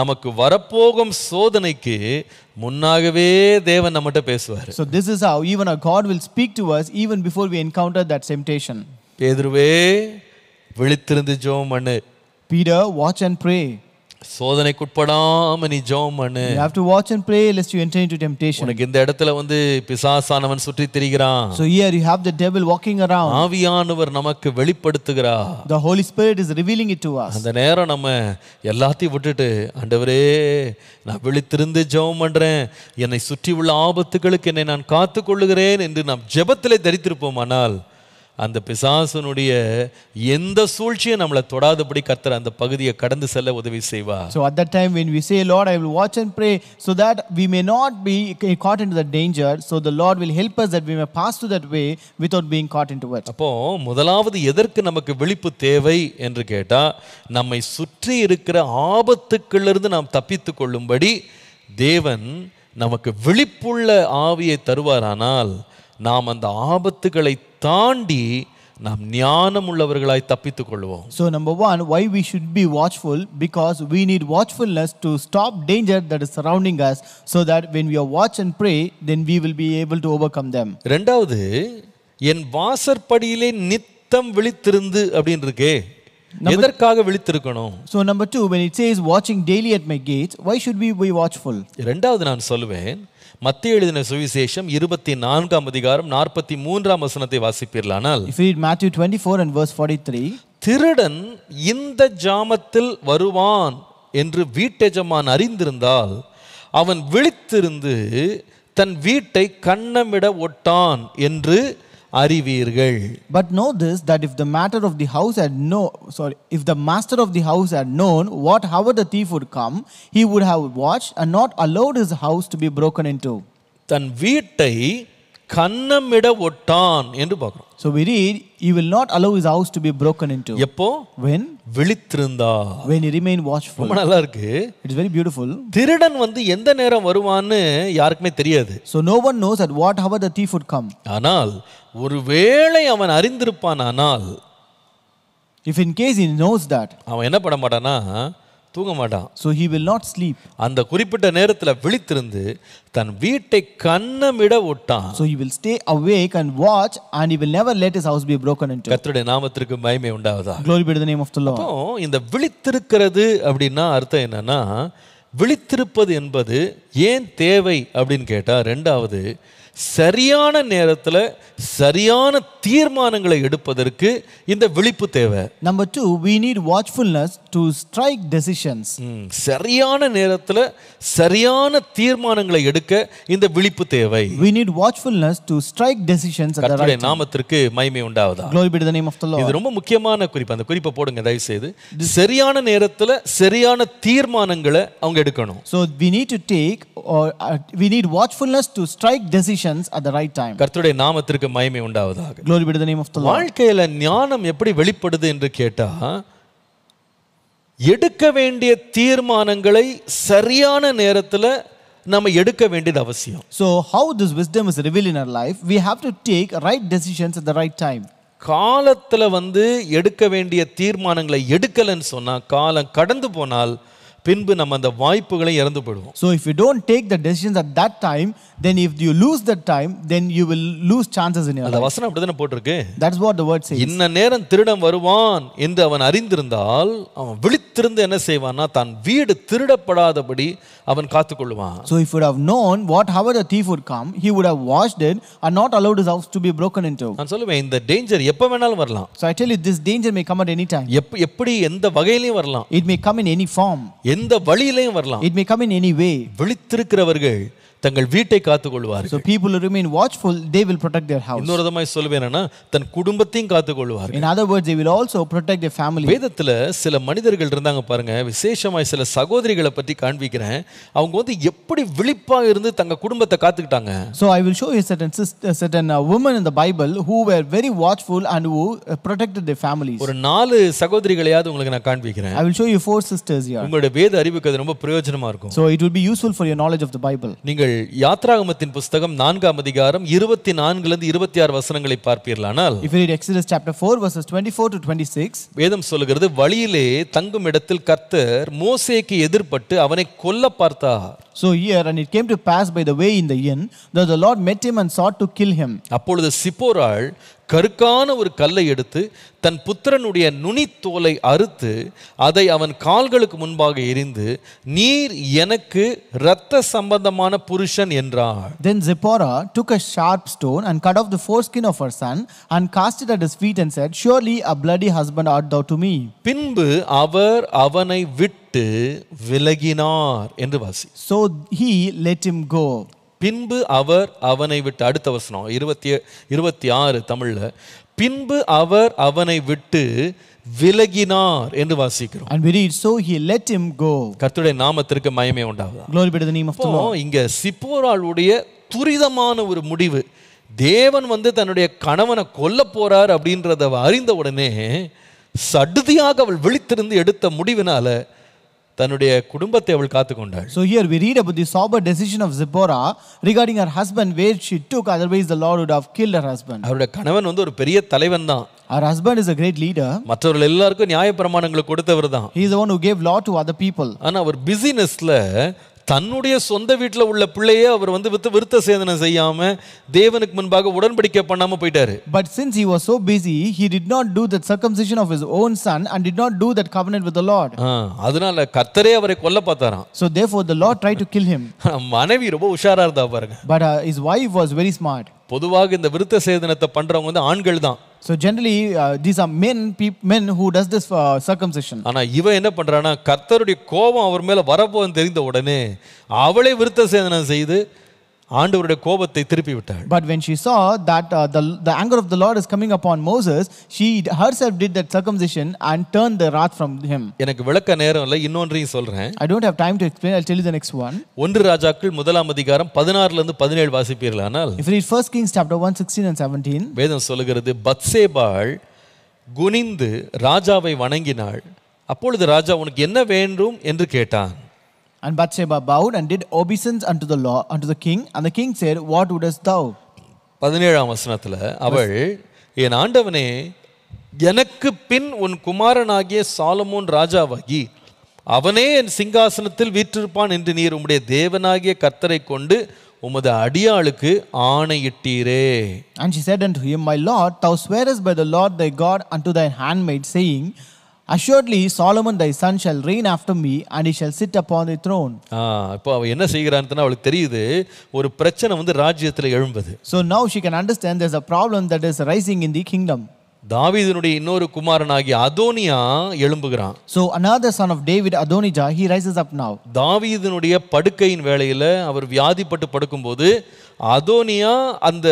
நமக்கு வரப்போகும் சோதனைக்கு முன்னாகவே தேவன் நம்மகிட்ட பேசுவார் so this is how even a God will speak to us even before we encounter that temptation பேதுருவே விழித்திருந்து ஜெபம் பண்ணு Peter, வாட்ச் அண்ட் ப்ரே சோதனைக்குட்படாம நீ ஜெபம் பண்ணு you have to watch and pray lest you enter into temptation உனக்கு இந்த இடத்துல வந்து பிசாசானவன் சுற்றி திரிகிறான் so here you have the devil walking around ஆவியானவர் நமக்கு வெளிப்படுத்துகிறார் the Holy Spirit is revealing it to us அந்த நேரம் நம்ம எல்லாத்தையும் விட்டுட்டு ஆண்டவரே நான் விழித்திருந்து ஜெபம் பண்றேன் என்னை சுற்றி உள்ள ஆபத்துகளுக்கு என்னை நான் காத்துக்கொள்ளுகிறேன் என்று நாம் ஜெபத்திலே தரித்திருப்போம் ஆனால் அந்த பிசாசனுடைய எந்த சூழ்ச்சியும் நம்மளை தொடாதபடி கத்துற அந்த பகுதியை கடந்து செல்ல உதவி செய்வார் so at that time when we say lord i will watch and pray so that we may not be caught into the danger so the lord will help us that we may pass through that way without being caught into it அப்போ முதலாவது எதற்கு நமக்கு விழிப்பு தேவை என்று கேட்டா நம்மை சுற்றி இருக்கிற ஆபத்துக்களிலிருந்து நாம் தப்பித்து கொள்ளும்படி தேவன் நமக்கு விழிப்புள்ள ஆவியை தருவாரானால் நாம் அந்த ஆபத்துகளை தாண்டி நாம் ஞானம் உள்ளவர்களாய் தப்பித்துக் கொள்வோம் so number one why we should be watchful because we need watchfulness to stop danger that is surrounding us so that when we are watch and pray then we will be able to overcome them ரெண்டாவது என் வாசற்படியிலே நித்தம் விழித்திருந்து அப்படின்னு இருக்கே எதற்காக விழித்திருக்கணும் so number 2 when it says watching daily at my gates why should we be watchful ரெண்டாவது நான் சொல்வேன் மத்திய எழுதின சுவிசேஷம் இருபத்தி நான்காம் அதிகாரம் நாற்பத்தி மூன்றாம் வசனத்தை வாசிப்பீர்களானால் if you read Matthew 24 and திருடன் இந்த ஜாமத்தில் வருவான் என்று வீட்டெஜமான் அறிந்திருந்தால் அவன் விழித்திருந்து தன் வீட்டை கண்ணமிட ஒட்டான் என்று but know this that if the master of the house had known what hour the thief would come he would have watched and not allowed his house to be broken into தன் வீட்டை கன்னமிட ஒட்டான் என்று பார்க்கிறோம் so we read he will not allow his house to be broken into எப்போ when விழித்திருந்தா when he remain watchful ரொம்ப நல்லா இருக்கு it's very beautiful திருடன் வந்து எந்த நேரம் வருவான்னு யாருக்குமே தெரியாது so no one knows at what hour the thief would come ஆனால் ஒருவேளை அவன் அறிந்திருப்பான் ஆனால் if in case he knows that அவன் என்ன பண்ண மாட்டானா தூங்க மாட்டான் so he will not sleep அந்த குறிப்பிட்ட நேரத்தில் விழித்திருந்து தன் வீட்டை கண்ணமிட விட்டான் so he will stay awake and watch and he will never let his house be broken and கத்தருடைய நாமத்திற்கு மயமே உண்டாவதா glory by the name of the Lord அப்போ இந்த விழித்திருக்கிறது அப்படின்னா அர்த்தம் என்னன்னா விழித்திருப்பது என்பது ஏன் தேவை அப்படின்னு கேட்டால் ரெண்டாவது சரியான நேரத்தில் சரியான தீர்மானங்களை எடுப்பதற்கு இந்த விழிப்பு தேவை number two we need watchfulness to strike decisions சரியான நேரத்தில் சரியான தீர்மானங்களை எடுக்க இந்த விழிப்பு தேவை we need watchfulness to strike decisions கர்த்தருடைய நாமத்திற்கு மகிமை உண்டாவதா glory be to the name of the lord இது ரொம்ப முக்கியமான குறிப்பு அந்த குறிப்பை போடுங்க தயவு செய்து சரியான நேரத்தில் சரியான தீர்மானங்களை அவங்க எடுக்கணும் so we need to take or we need watchfulness to strike decision decisions at the right time கர்த்தருடைய நாமத்திற்கு மகிமை உண்டாவதாக glory be to the name of the lord வாழ்க்கையில ஞானம் எப்படி வெளிப்படுது என்று கேட்டா எடுக்க வேண்டிய தீர்மானங்களை சரியான நேரத்தில் நம்ம எடுக்க வேண்டியது அவசியம் so how this wisdom is reveal in our life we have to take right decisions at the right time காலத்தில் வந்து எடுக்க வேண்டிய தீர்மானங்களை எடுக்கலைன்னு சொன்னால் காலம் கடந்து போனால் பின்பு நம்ம அந்த வாய்ப்புகளை இறந்து போடுவோம் so if you don't take the decisions at that time then if you lose that time then you will lose chances in அந்த வசனம் அப்படி தானே போட்டிருக்கு தட்ஸ் வாட் த வேர்ட்ஸ் இன்ன நேரம் திருடன் வருவான் என்று அவன் அறிந்திருந்தால் அவன் விழித்திருந்து என்ன செய்வான்னா தான் வீடு திருடப்படாதபடி அவன் காத்து கொள்வான் so if would have known what hour the thief would come he would have watched it and not allowed his house to be broken into நான் சொல்லுவேன் இந்த டேஞ்சர் எப்ப வேணாலும் வரலாம் so i tell you this danger may come at any time எப்படி எந்த வகையிலயும் வரலாம் it may come in any form எந்த வழியிலயும் வரலாம் it may come in any way விழித்திருக்கிறவர்கள் தங்கள் வீட்டை கொள்வார் so people who remain watchful they will protect their house இன்னொரு விதமாய் சொல்வேன் தன் குடும்பத்தையும் கொள்வார் in other words they will also protect their family வேதத்துல சில மனிதர்கள் இருந்தாங்க பாருங்க விசேஷமாய் சில சகோதரிகளை பத்தி காண்பிக்கிறேன் அவங்க வந்து எப்படி விழிப்பா இருந்து தங்க குடும்பத்தை காத்துக்கிட்டாங்க so i will show you certain sister, certain uh, women in the bible who were very watchful and who protected their families ஒரு நாலு சகோதரிகளையாவது உங்களுக்கு நான் காண்பிக்கிறேன் i will show you four sisters here உங்களுடைய வேத அறிவுக்கு அது ரொம்ப பிரயோஜனமா இருக்கும் so it will be useful for your knowledge of the bible நீங்கள் யாத்ராகமத்தின் புஸ்தகம் நான்காம் அதிகாரம் இருபத்தி நான்குலேருந்து இருபத்தி ஆறு வசனங்களை பார்ப்பீர்களானால் if you read exodus chapter 4 verses 24 twenty six வேதம் சொல்லுகிறது வழியிலே தங்கும் இடத்தில் கர்த்தர் மோசேக்கு எதிர்பட்டு அவனை கொல்ல பார்த்தார் so here and it came to pass by the way in the inn that the lord met him and sought to kill him அப்பொழுது சிப்போராள் கருக்கான ஒரு கல்லை எடுத்து தன் புத்திரனுடைய நுனித்தோலை அறுத்து அதை அவன் கால்களுக்கு முன்பாக எரிந்து நீர் எனக்கு இரத்த சம்பந்தமான புருஷன் என்றார் Then Zipporah took a sharp stone and cut off the foreskin of her son and cast it at his feet and said surely a bloody husband art thou to me பின்பு அவர் அவனை விட்டு விலகினார் என்று வாசி So he let him go பின்பு அவர் அவனை விட்டு அடுத்த வசனம் இருபத்தி இருபத்தி ஆறு தமிழில் பின்பு அவர் அவனை விட்டு விலகினார் என்று வாசிக்கிறோம் and we read so he let him go கர்த்தருடைய நாமத்திற்கு மகிமை உண்டாவதாக glory be to the name of the lord இங்க சிப்போராளுடைய துரிதமான ஒரு முடிவு தேவன் வந்து தன்னுடைய கணவனை கொல்ல போறார் அப்படின்றத அறிந்த உடனே சடுதியாக அவள் விழித்திருந்து எடுத்த முடிவினால தன்னுடைய குடும்பத்தை அவள் காத்துக்கொண்டாள் so here we read about the sober decision of Zipporah regarding her husband where she took otherwise the lord would have killed her husband அவருடைய கணவன் வந்து ஒரு பெரிய தலைவன் தான் her husband is a great leader மற்றவர்கள் எல்லாருக்கும் நியாய பிரமாணங்களை கொடுத்தவர் தான் he is the one who gave law to other people ஆனா அவர் பிசினஸ்ல தன்னுடைய சொந்த வீட்டில் உள்ள பிள்ளையே அவர் வந்து வித்து விருத்த சேதனை செய்யாம தேவனுக்கு முன்பாக உடன்படிக்கை பண்ணாம போயிட்டாரு but since he was so busy he did not do that circumcision of his own son and did not do that covenant with the Lord அதனால கர்த்தரே அவரை கொல்ல பார்த்தாராம் so therefore the Lord try to kill him மனைவி ரொம்ப உஷாரா இருந்தா பாருங்க but his wife was very smart பொதுவாக இந்த விருத்த சேதனத்தை பண்றவங்க வந்து ஆண்கள் தான் so generally these are men people men who does this circumcision ஆனால் இவன் என்ன பண்ணுறான்னா கர்த்தருடைய கோபம் அவர் மேலே வரப்போன்னு தெரிந்த உடனே அவளே விருத்த சேதனம் செய்து ஆண்டவருடைய கோபத்தை திருப்பி விட்டாள் but when she saw that uh, the the anger of the lord is coming upon moses she herself did that circumcision and turned the wrath from him எனக்கு விளக்க நேரம் இல்ல இன்னொன்றையும் சொல்றேன் i don't have time to explain i'll tell you the next one ஒன்று ராஜாக்கள் முதலாம் அதிகாரம் 16 ல இருந்து 17 வாசிப்பீர்களானால் if you read first kings chapter 1 16 and 17 வேதம் சொல்கிறது பத்சேபாள் குனிந்து ராஜாவை வணங்கினாள் அப்பொழுது ராஜா உனக்கு என்ன வேண்டும் என்று கேட்டான் And Bathsheba bowed and did obeisance unto the law unto the king and the king said what wouldest thou பதினேழாம் வசனத்தில் அவள் என் ஆண்டவனே எனக்கு பின் உன் குமாரனாகிய சாலமோன் ராஜாவாகி அவனே என் சிங்காசனத்தில் வீற்றிருப்பான் என்று நீர் உம்முடைய தேவனாகிய கர்த்தரை கொண்டு உமது அடியாளுக்கு ஆணையிட்டீரே and she said unto him my lord thou swearest by the lord thy god unto thine handmaid saying assuredly Solomon thy son shall reign after me and he shall sit upon the throne இப்போ அவ என்ன செய்கிறான்னு அவளுக்கு தெரியுது ஒரு பிரச்சனை வந்து ராஜ்யத்தில் எழும்புது so now she can understand there's a problem that is rising in the kingdom தாவீதனுடைய இன்னொரு குமாரனாகிய அதோனியா எழும்புகிறான் so another son of david adonijah he rises up now தாவீதனுடைய படுக்கையின் வேளையில அவர் வியாதிப்பட்டு படுக்கும்போது அதோனியா அந்த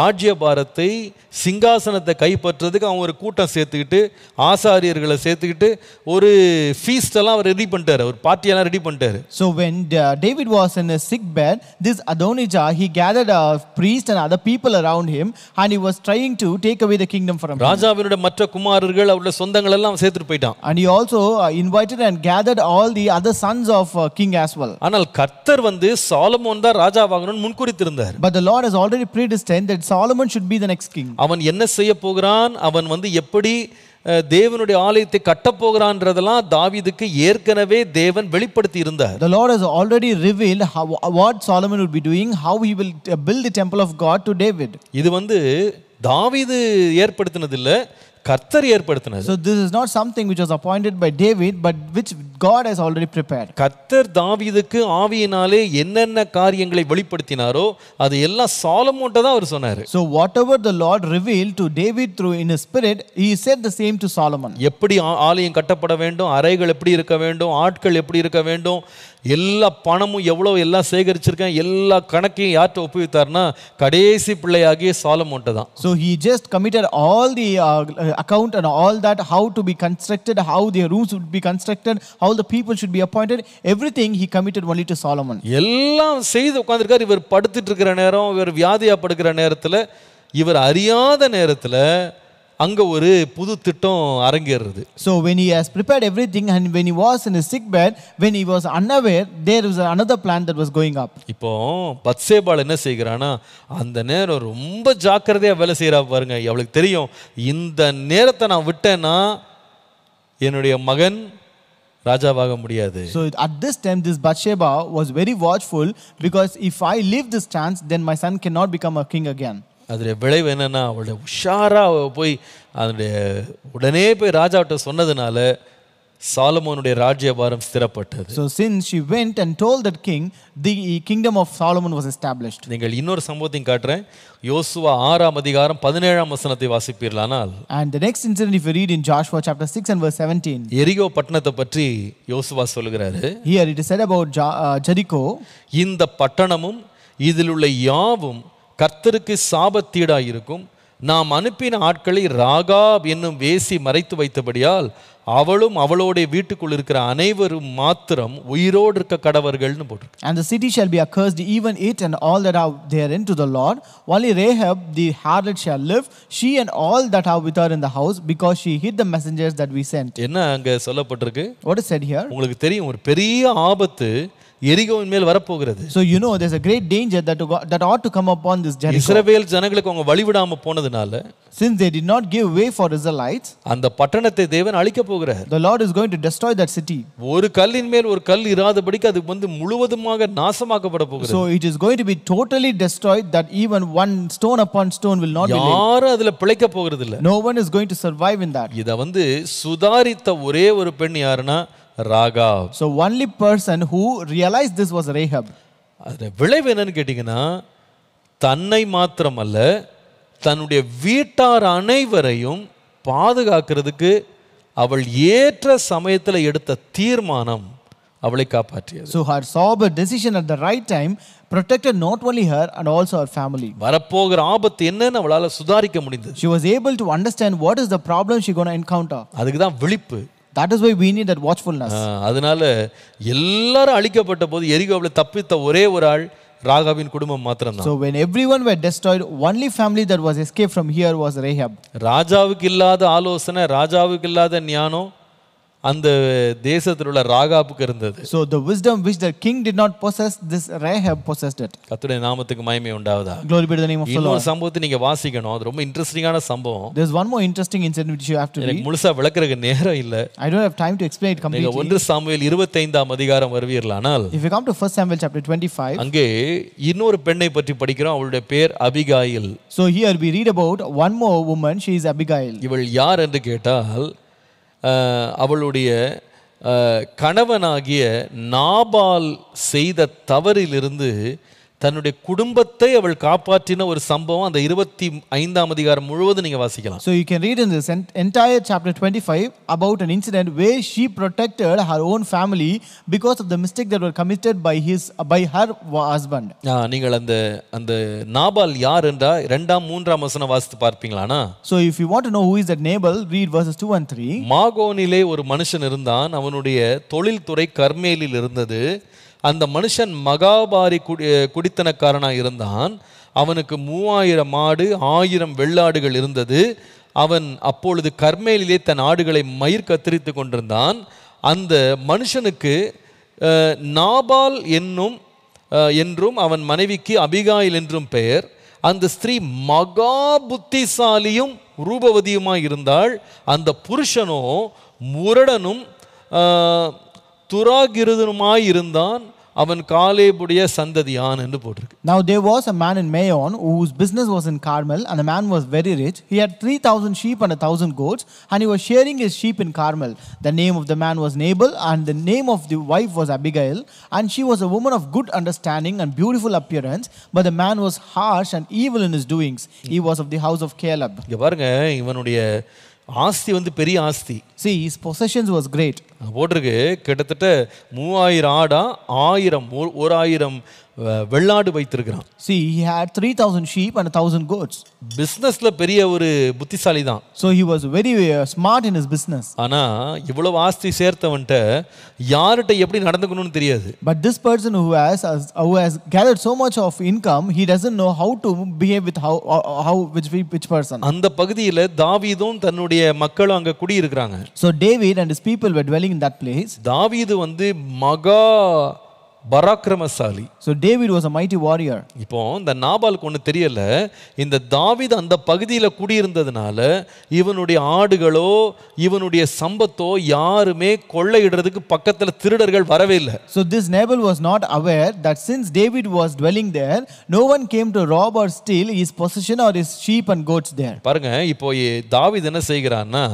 ராஜ்ய பாரத்தை சிங்காசனத்தை கைப்பற்றுறதுக்கு அவன் ஒரு கூட்டம் சேர்த்துக்கிட்டு ஆசாரியர்களை சேர்த்துக்கிட்டு ஒரு ஃபீஸ்டெல்லாம் அவர் ரெடி பண்ணிட்டார் ஒரு பார்ட்டியெல்லாம் ரெடி பண்ணிட்டார் so when David was in sick bed this Adonijah he gathered priest and other people around him and he was trying to take away the kingdom from ராஜாவினுடைய மற்ற குமாரர்கள் அவருடைய சொந்தங்கள் எல்லாம் சேர்த்துட்டு போயிட்டான் and he also invited and gathered all the other sons of king as well ஆனால் கர்த்தர் வந்து சாலமோன் தான் ராஜா வாங்கணும்னு முன்குறித்திருந்தார் but the Lord has already ப்ரீடிஸ்டைன் that Solomon should be the next king அவன் என்ன செய்ய போகிறான் அவன் வந்து எப்படி தேவனுடைய ஆலயத்தை கட்டப்போகிறான்றதெல்லாம் தாவீதுக்கு ஏற்கனவே தேவன் வெளிப்படுத்தி இருந்தார் the lord has already revealed how, what solomon would be doing how he will build the temple of god to david இது வந்து தாவீது ஏற்படுத்தினது இல்ல கர்த்தர் ஏற்படுத்தினது so this is not something which was appointed by david but which God has already prepared. கத்தர் தாவீதுக்கு ஆவியினாலே என்னென்ன காரியங்களை வெளிப்படுத்தினாரோ அது எல்லாம் சாலமோன்ட்ட தான் அவர் சொன்னாரு So whatever the Lord revealed to David through in his spirit he said the same to Solomon. எப்படி ஆலயம் கட்டப்பட வேண்டும் அறைகள் எப்படி இருக்க வேண்டும் ஆட்கள் எப்படி இருக்க வேண்டும் எல்லா பணமும் எவ்வளோ எல்லாம் சேகரிச்சிருக்கேன் எல்லா கணக்கையும் யார்கிட்ட ஒப்புவித்தார்னா கடைசி பிள்ளையாகி சாலமோன்ட்ட தான் so he just committed all the account and all that how to be constructed how the rooms would be constructed how all the people should be appointed everything he committed only to Solomon எல்லாம் செய்து உட்கார்ந்திருக்கார் இவர் படுத்துட்டு இருக்கிற நேரம் இவர் வியாதியா படுக்கிற நேரத்துல இவர் அறியாத நேரத்துல அங்க ஒரு புது திட்டம் அரங்கேறுது so when he has prepared everything and when he was in a sick bed when he was unaware there was another plan that was going up இப்போ பத்சேபாள் என்ன செய்கிறானா அந்த நேரம் ரொம்ப ஜாக்கிரதையா வேலை செய்யறா பாருங்க அவளுக்கு தெரியும் இந்த நேரத்தை நான் விட்டேன்னா என்னுடைய மகன் ராஜாவாக முடியாது so at this time this bathsheba was very watchful because if i leave this chance then my son cannot become a king again அதோடைய விளைவு என்னன்னா அவளுடைய உஷாரா போய் அதனுடைய உடனே போய் ராஜாவிட்ட சொன்னதுனால சாலமோனுடைய ராஜ்யபாரம் ஸ்திரப்பட்டது so since she went and told that king the kingdom of solomon was established நீங்கள் இன்னொரு சம்பவத்தை காட்டுறேன் யோசுவா ஆறாம் அதிகாரம் பதினேழாம் வசனத்தை வாசிப்பீர்களானால் and the next incident if you read in joshua chapter 6 and verse 17 எரிகோ பட்டணத்தை பற்றி யோசுவா சொல்கிறாரு here it is said about uh, jericho இந்த பட்டணமும் இதில் உள்ள யாவும் கர்த்தருக்கு சாபத்தீடாயிருக்கும் நாம் அனுப்பின ஆட்களை ராகாப் என்னும் வேசி மறைத்து வைத்தபடியால் அவளும் அவளோட வீட்டுக்குள் இருக்கிற அனைவரும் மாத்திரம் உயிரோடு இருக்க கடவர்கள்னு போட்டிருக்கு and the city shall be accursed even it and all that are there into the lord only rahab the harlot shall live she and all that are with her in the house because she hid the messengers that we sent என்ன அங்க சொல்லப்பட்டிருக்கு what is said here உங்களுக்கு தெரியும் ஒரு பெரிய ஆபத்து எரிகோவின் மேல் வரப்போகிறது so you know there's a great danger that God, that ought to come upon this Jericho இஸ்ரவேல் ஜனங்களுக்கு அவங்க வழிவிடாம போனதுனால since they did not give way for Israelites அந்த பட்டணத்தை தேவன் அழிக்க போகிறார் the lord is going to destroy that city ஒரு கல்லின் மேல் ஒரு கல் இராதபடிக்கு அது வந்து முழுவதுமாக நாசமாக்கப்பட போகிறது so it is going to be totally destroyed that even one stone upon stone will not be laid யாரும் அதுல பிழைக்க போகிறது இல்ல no one is going to survive in that இத வந்து சுதாரித்த ஒரே ஒரு பெண் யாருன்னா ராகாவ் so only person who realise this was Rahab அது விளைவு என்னன்னு கேட்டிங்கன்னா தன்னை மாத்திரமல்ல தன்னுடைய வீட்டார் அனைவரையும் பாதுகாக்கிறதுக்கு அவள் ஏற்ற சமயத்தில் எடுத்த தீர்மானம் அவளை காப்பாற்றியது so her sharp decision at the right time protected not only her and also her family வரப்போகிற ஆபத்து என்னன்னு அவளால் சுதாரிக்க முடிந்தது she was able to understand what is the problem she gone encounter அதுக்கு தான் விழிப்பு that is why we need that watchfulness அதனால எல்லாரும் அழிக்கப்பட்ட போது எரிகோவில் தப்பித்த ஒரே ஒரு ஆள் ராகாவின் குடும்பம் மாத்திரம் தான் so when everyone were destroyed only family that was escaped from here was rahab ராஜாவுக்கு இல்லாத ஆலோசனை ராஜாவுக்கு இல்லாத ஞானம் அந்த தேசத்தில் உள்ள ராகாப்புக்கு இருந்தது so the wisdom which the king did not possess this rahab possessed it கர்த்தருடைய நாமத்துக்கு மகிமை உண்டாவதா glory be to the name of the lord இன்னொரு சம்பவத்தை நீங்க வாசிக்கணும் அது ரொம்ப இன்ட்ரஸ்டிங்கான சம்பவம் there is one more interesting incident which you have to read எனக்கு முழுசா விளக்கறது நேரம் இல்ல i don't have time to explain it completely நீங்க 1 சாமுவேல் 25 ஆம் அதிகாரம் வருவீர்கள் ஆனால் if you come to 1 samuel chapter 25 அங்கே இன்னொரு பெண்ணை பற்றி படிக்கிறோம் அவளுடைய பேர் அபிகாயில் so here we read about one more woman she is abigail இவள் யார் என்று கேட்டால் அவளுடைய கணவனாகிய நாபால் செய்த தவறிலிருந்து தன்னுடைய குடும்பத்தை அவள் காப்பாற்றின ஒரு சம்பவம் அந்த இருபத்தி ஐந்தாம் அதிகாரம் முழுவதும் நீங்கள் வாசிக்கலாம் so you can read in this entire chapter twenty five about an incident way she protected her own family because of the mistake that were committed by his by her husband நீங்கள் அந்த அந்த நாபால் யார் என்றா ரெண்டாம் மூன்றாம் வசனம் வாசித்து பார்ப்பீங்களானா so if you want know who is that Nabal read verses two and three மாகோனிலே ஒரு மனுஷன் இருந்தான் அவனுடைய தொழில்துறை கர்மேலில் இருந்தது அந்த மனுஷன் மகாபாரி குடி குடித்தனக்காரனாக இருந்தான் அவனுக்கு மூவாயிரம் ஆடு ஆயிரம் வெள்ளாடுகள் இருந்தது அவன் அப்பொழுது கர்மேலிலே தன் ஆடுகளை மயிர் கத்திரித்து கொண்டிருந்தான் அந்த மனுஷனுக்கு நாபால் என்னும் என்றும் அவன் மனைவிக்கு அபிகாயில் என்றும் பெயர் அந்த ஸ்திரீ மகா புத்திசாலியும் ரூபவதியுமாய் இருந்தாள் அந்த புருஷனோ முரடனும் துராகிருதனுமாய் இருந்தான் அவன் காலேபுடைய சந்ததியான் என்று போட்டிருக்கு Now there was a man in Maon whose business was in Carmel and the man was very rich. He had 3000 sheep and 1000 goats and he was sharing his sheep in Carmel. The name of the man was Nabal and the name of the wife was Abigail and she was a woman of good understanding and beautiful appearance but the man was harsh and evil in his doings. He was of the house of Caleb. இங்க பாருங்க இவனுடைய ஆஸ்தி வந்து பெரிய ஆஸ்தி see his possessions was great போட்டிருக்கு கிட்டத்தட்ட மூவாயிரம் ஆடா ஆயிரம் ஒரு ஆயிரம் வெள்ளாடு வைத்திருக்கிறான் see he had 3000 sheep and 1000 goats பிசினஸ்ல பெரிய ஒரு புத்திசாலி தான் so he was very uh, smart in his business ஆனா இவ்வளவு ஆஸ்தி சேர்த்தவன்ட்ட யார்கிட்ட எப்படி நடந்துக்கணும்னு தெரியாது but this person who has who has gathered so much of income he doesn't know how to behave with how how which which person அந்த பகுதியில் தாவீதும் தன்னுடைய மக்களும் அங்க குடி இருக்காங்க so david and his people were dwelling in that place தாவீது வந்து மகா பராக்கிரமசாலி so David was a mighty warrior இப்போ இந்த நாபாலுக்கு ஒன்று தெரியல இந்த தாவித் அந்த பகுதியில் குடியிருந்ததுனால இவனுடைய ஆடுகளோ இவனுடைய சம்பத்தோ யாருமே கொள்ளையிடுறதுக்கு பக்கத்தில் திருடர்கள் வரவே இல்லை so this Nabal was not aware that since David was dwelling there no one came to rob or steal his possession or his sheep and goats there பாருங்க இப்போ தாவித் என்ன செய்கிறான்னா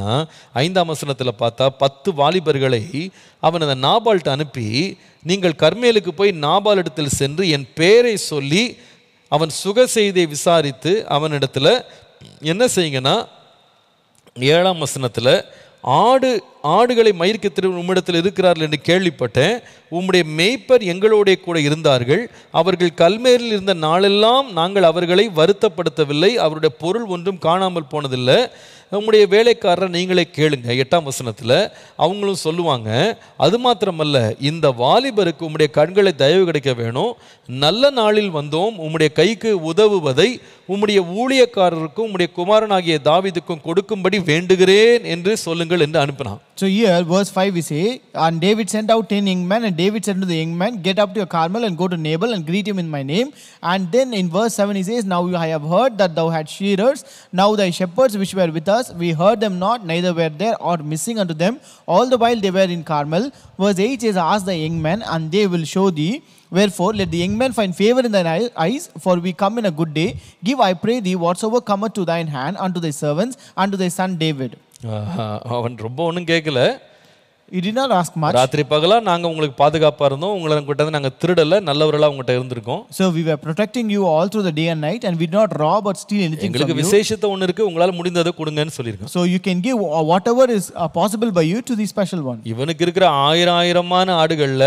ஐந்தாம் வசனத்தில் பார்த்தா பத்து வாலிபர்களை அவன் அந்த நாபால்கிட்ட அனுப்பி நீங்கள் கர்மேலுக்கு போய் நாபாலிடத்தில் சென்று என் பேரை சொல்லி அவன் சுக செய்தியை விசாரித்து அவனிடத்தில் என்ன செய்யுங்கன்னா ஏழாம் வசனத்தில் ஆடு ஆடுகளை மயிர்க்க திரு உம்மிடத்தில் இருக்கிறார்கள் என்று கேள்விப்பட்டேன் உம்முடைய மேய்ப்பர் எங்களோடைய கூட இருந்தார்கள் அவர்கள் கல்மேரில் இருந்த நாளெல்லாம் நாங்கள் அவர்களை வருத்தப்படுத்தவில்லை அவருடைய பொருள் ஒன்றும் காணாமல் போனதில்லை உம்முடைய வேலைக்காரரை நீங்களே கேளுங்க எட்டாம் வசனத்தில் அவங்களும் சொல்லுவாங்க அது மாத்திரமல்ல இந்த வாலிபருக்கு உம்முடைய கண்களை தயவு கிடைக்க வேணும் நல்ல நாளில் வந்தோம் உம்முடைய கைக்கு உதவுவதை உம்முடைய ஊழியக்காரருக்கும் உம்முடைய குமாரனாகிய தாவிதுக்கும் கொடுக்கும்படி வேண்டுகிறேன் என்று சொல்லுங்கள் என்று அனுப்பினான் So here, verse 5, we say, And David sent out ten young men, and David said to the young men, Get up to your Carmel and go to Nabal and greet him in my name. And then in verse 7, he says, Now I have heard that thou had shearers, now thy shepherds which were with us, we heard them not, neither were there or missing unto them, all the while they were in Carmel. Verse 8 says, Ask the young men, and they will show thee. Wherefore, let the young men find favor in thine eyes, for we come in a good day. Give, I pray thee, whatsoever cometh to thine hand unto thy servants, unto thy son David. அவன் ரொம்ப ஒன்றும் கேட்கல ராத்திரி பகலா நாங்க உங்களுக்கு பாதுகாப்பா இருந்தோம் உங்களை கிட்ட நாங்க திருடல நல்லவர்களா உங்ககிட்ட இருந்திருக்கோம் so we were protecting you all through day and night and we not rob steal anything விசேஷத்தை ஒன்னு இருக்கு உங்களால முடிந்தத கொடுங்கன்னு சொல்லிருக்கோம் so you can give whatever is possible by to the special one இவனுக்கு இருக்கிற ஆயிரம் ஆயிரமான ஆடுகள்ல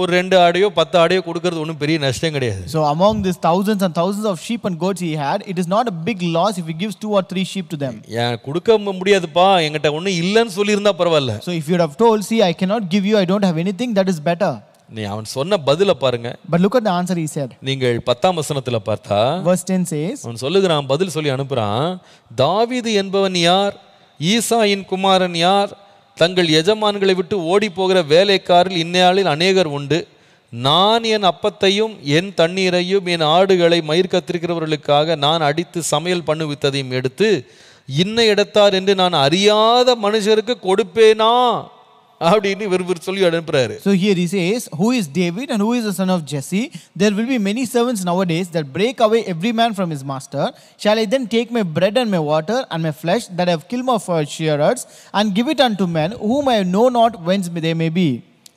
ஒரு ரெண்டு ஆடையோ பத்து ஆடையோ கொடுக்கறது ஒன்றும் பெரிய நஷ்டம் கிடையாது so among this thousands and thousands of sheep and goats he had it is not a big loss if gives two or three sheep to them ஏன் கொடுக்க முடியாதுப்பா என்கிட்ட ஒன்றும் இல்லைன்னு சொல்லியிருந்தா பரவாயில்ல so if you have told see I cannot give you I don't have any thing that is better நீ அவன் சொன்ன பதில பாருங்க but look at the answer he said நீங்கள் 10ஆம் வசனத்துல பார்த்தா வெர்ஸ் 10 சேஸ் அவன் சொல்லுகிறான் பதில் சொல்லி அனுப்புறான் தாவீது என்பவன் யார் ஈசாயின் குமாரன் யார் தங்கள் எஜமான்களை விட்டு ஓடி போகிற வேலைக்காரில் இந்நாளில் அநேகர் உண்டு நான் என் அப்பத்தையும் என் தண்ணீரையும் என் ஆடுகளை மயிர் கத்திருக்கிறவர்களுக்காக நான் அடித்து சமையல் பண்ணுவித்ததையும் எடுத்து இன்ன இடத்தார் என்று நான் அறியாத மனுஷருக்கு கொடுப்பேனா so here he says who is david and who is the son of jesse there will be many servants nowadays that break away every man from his master shall i then take my bread and my water and my flesh that i have killed of shearers and give it unto men whom i know not whence they may be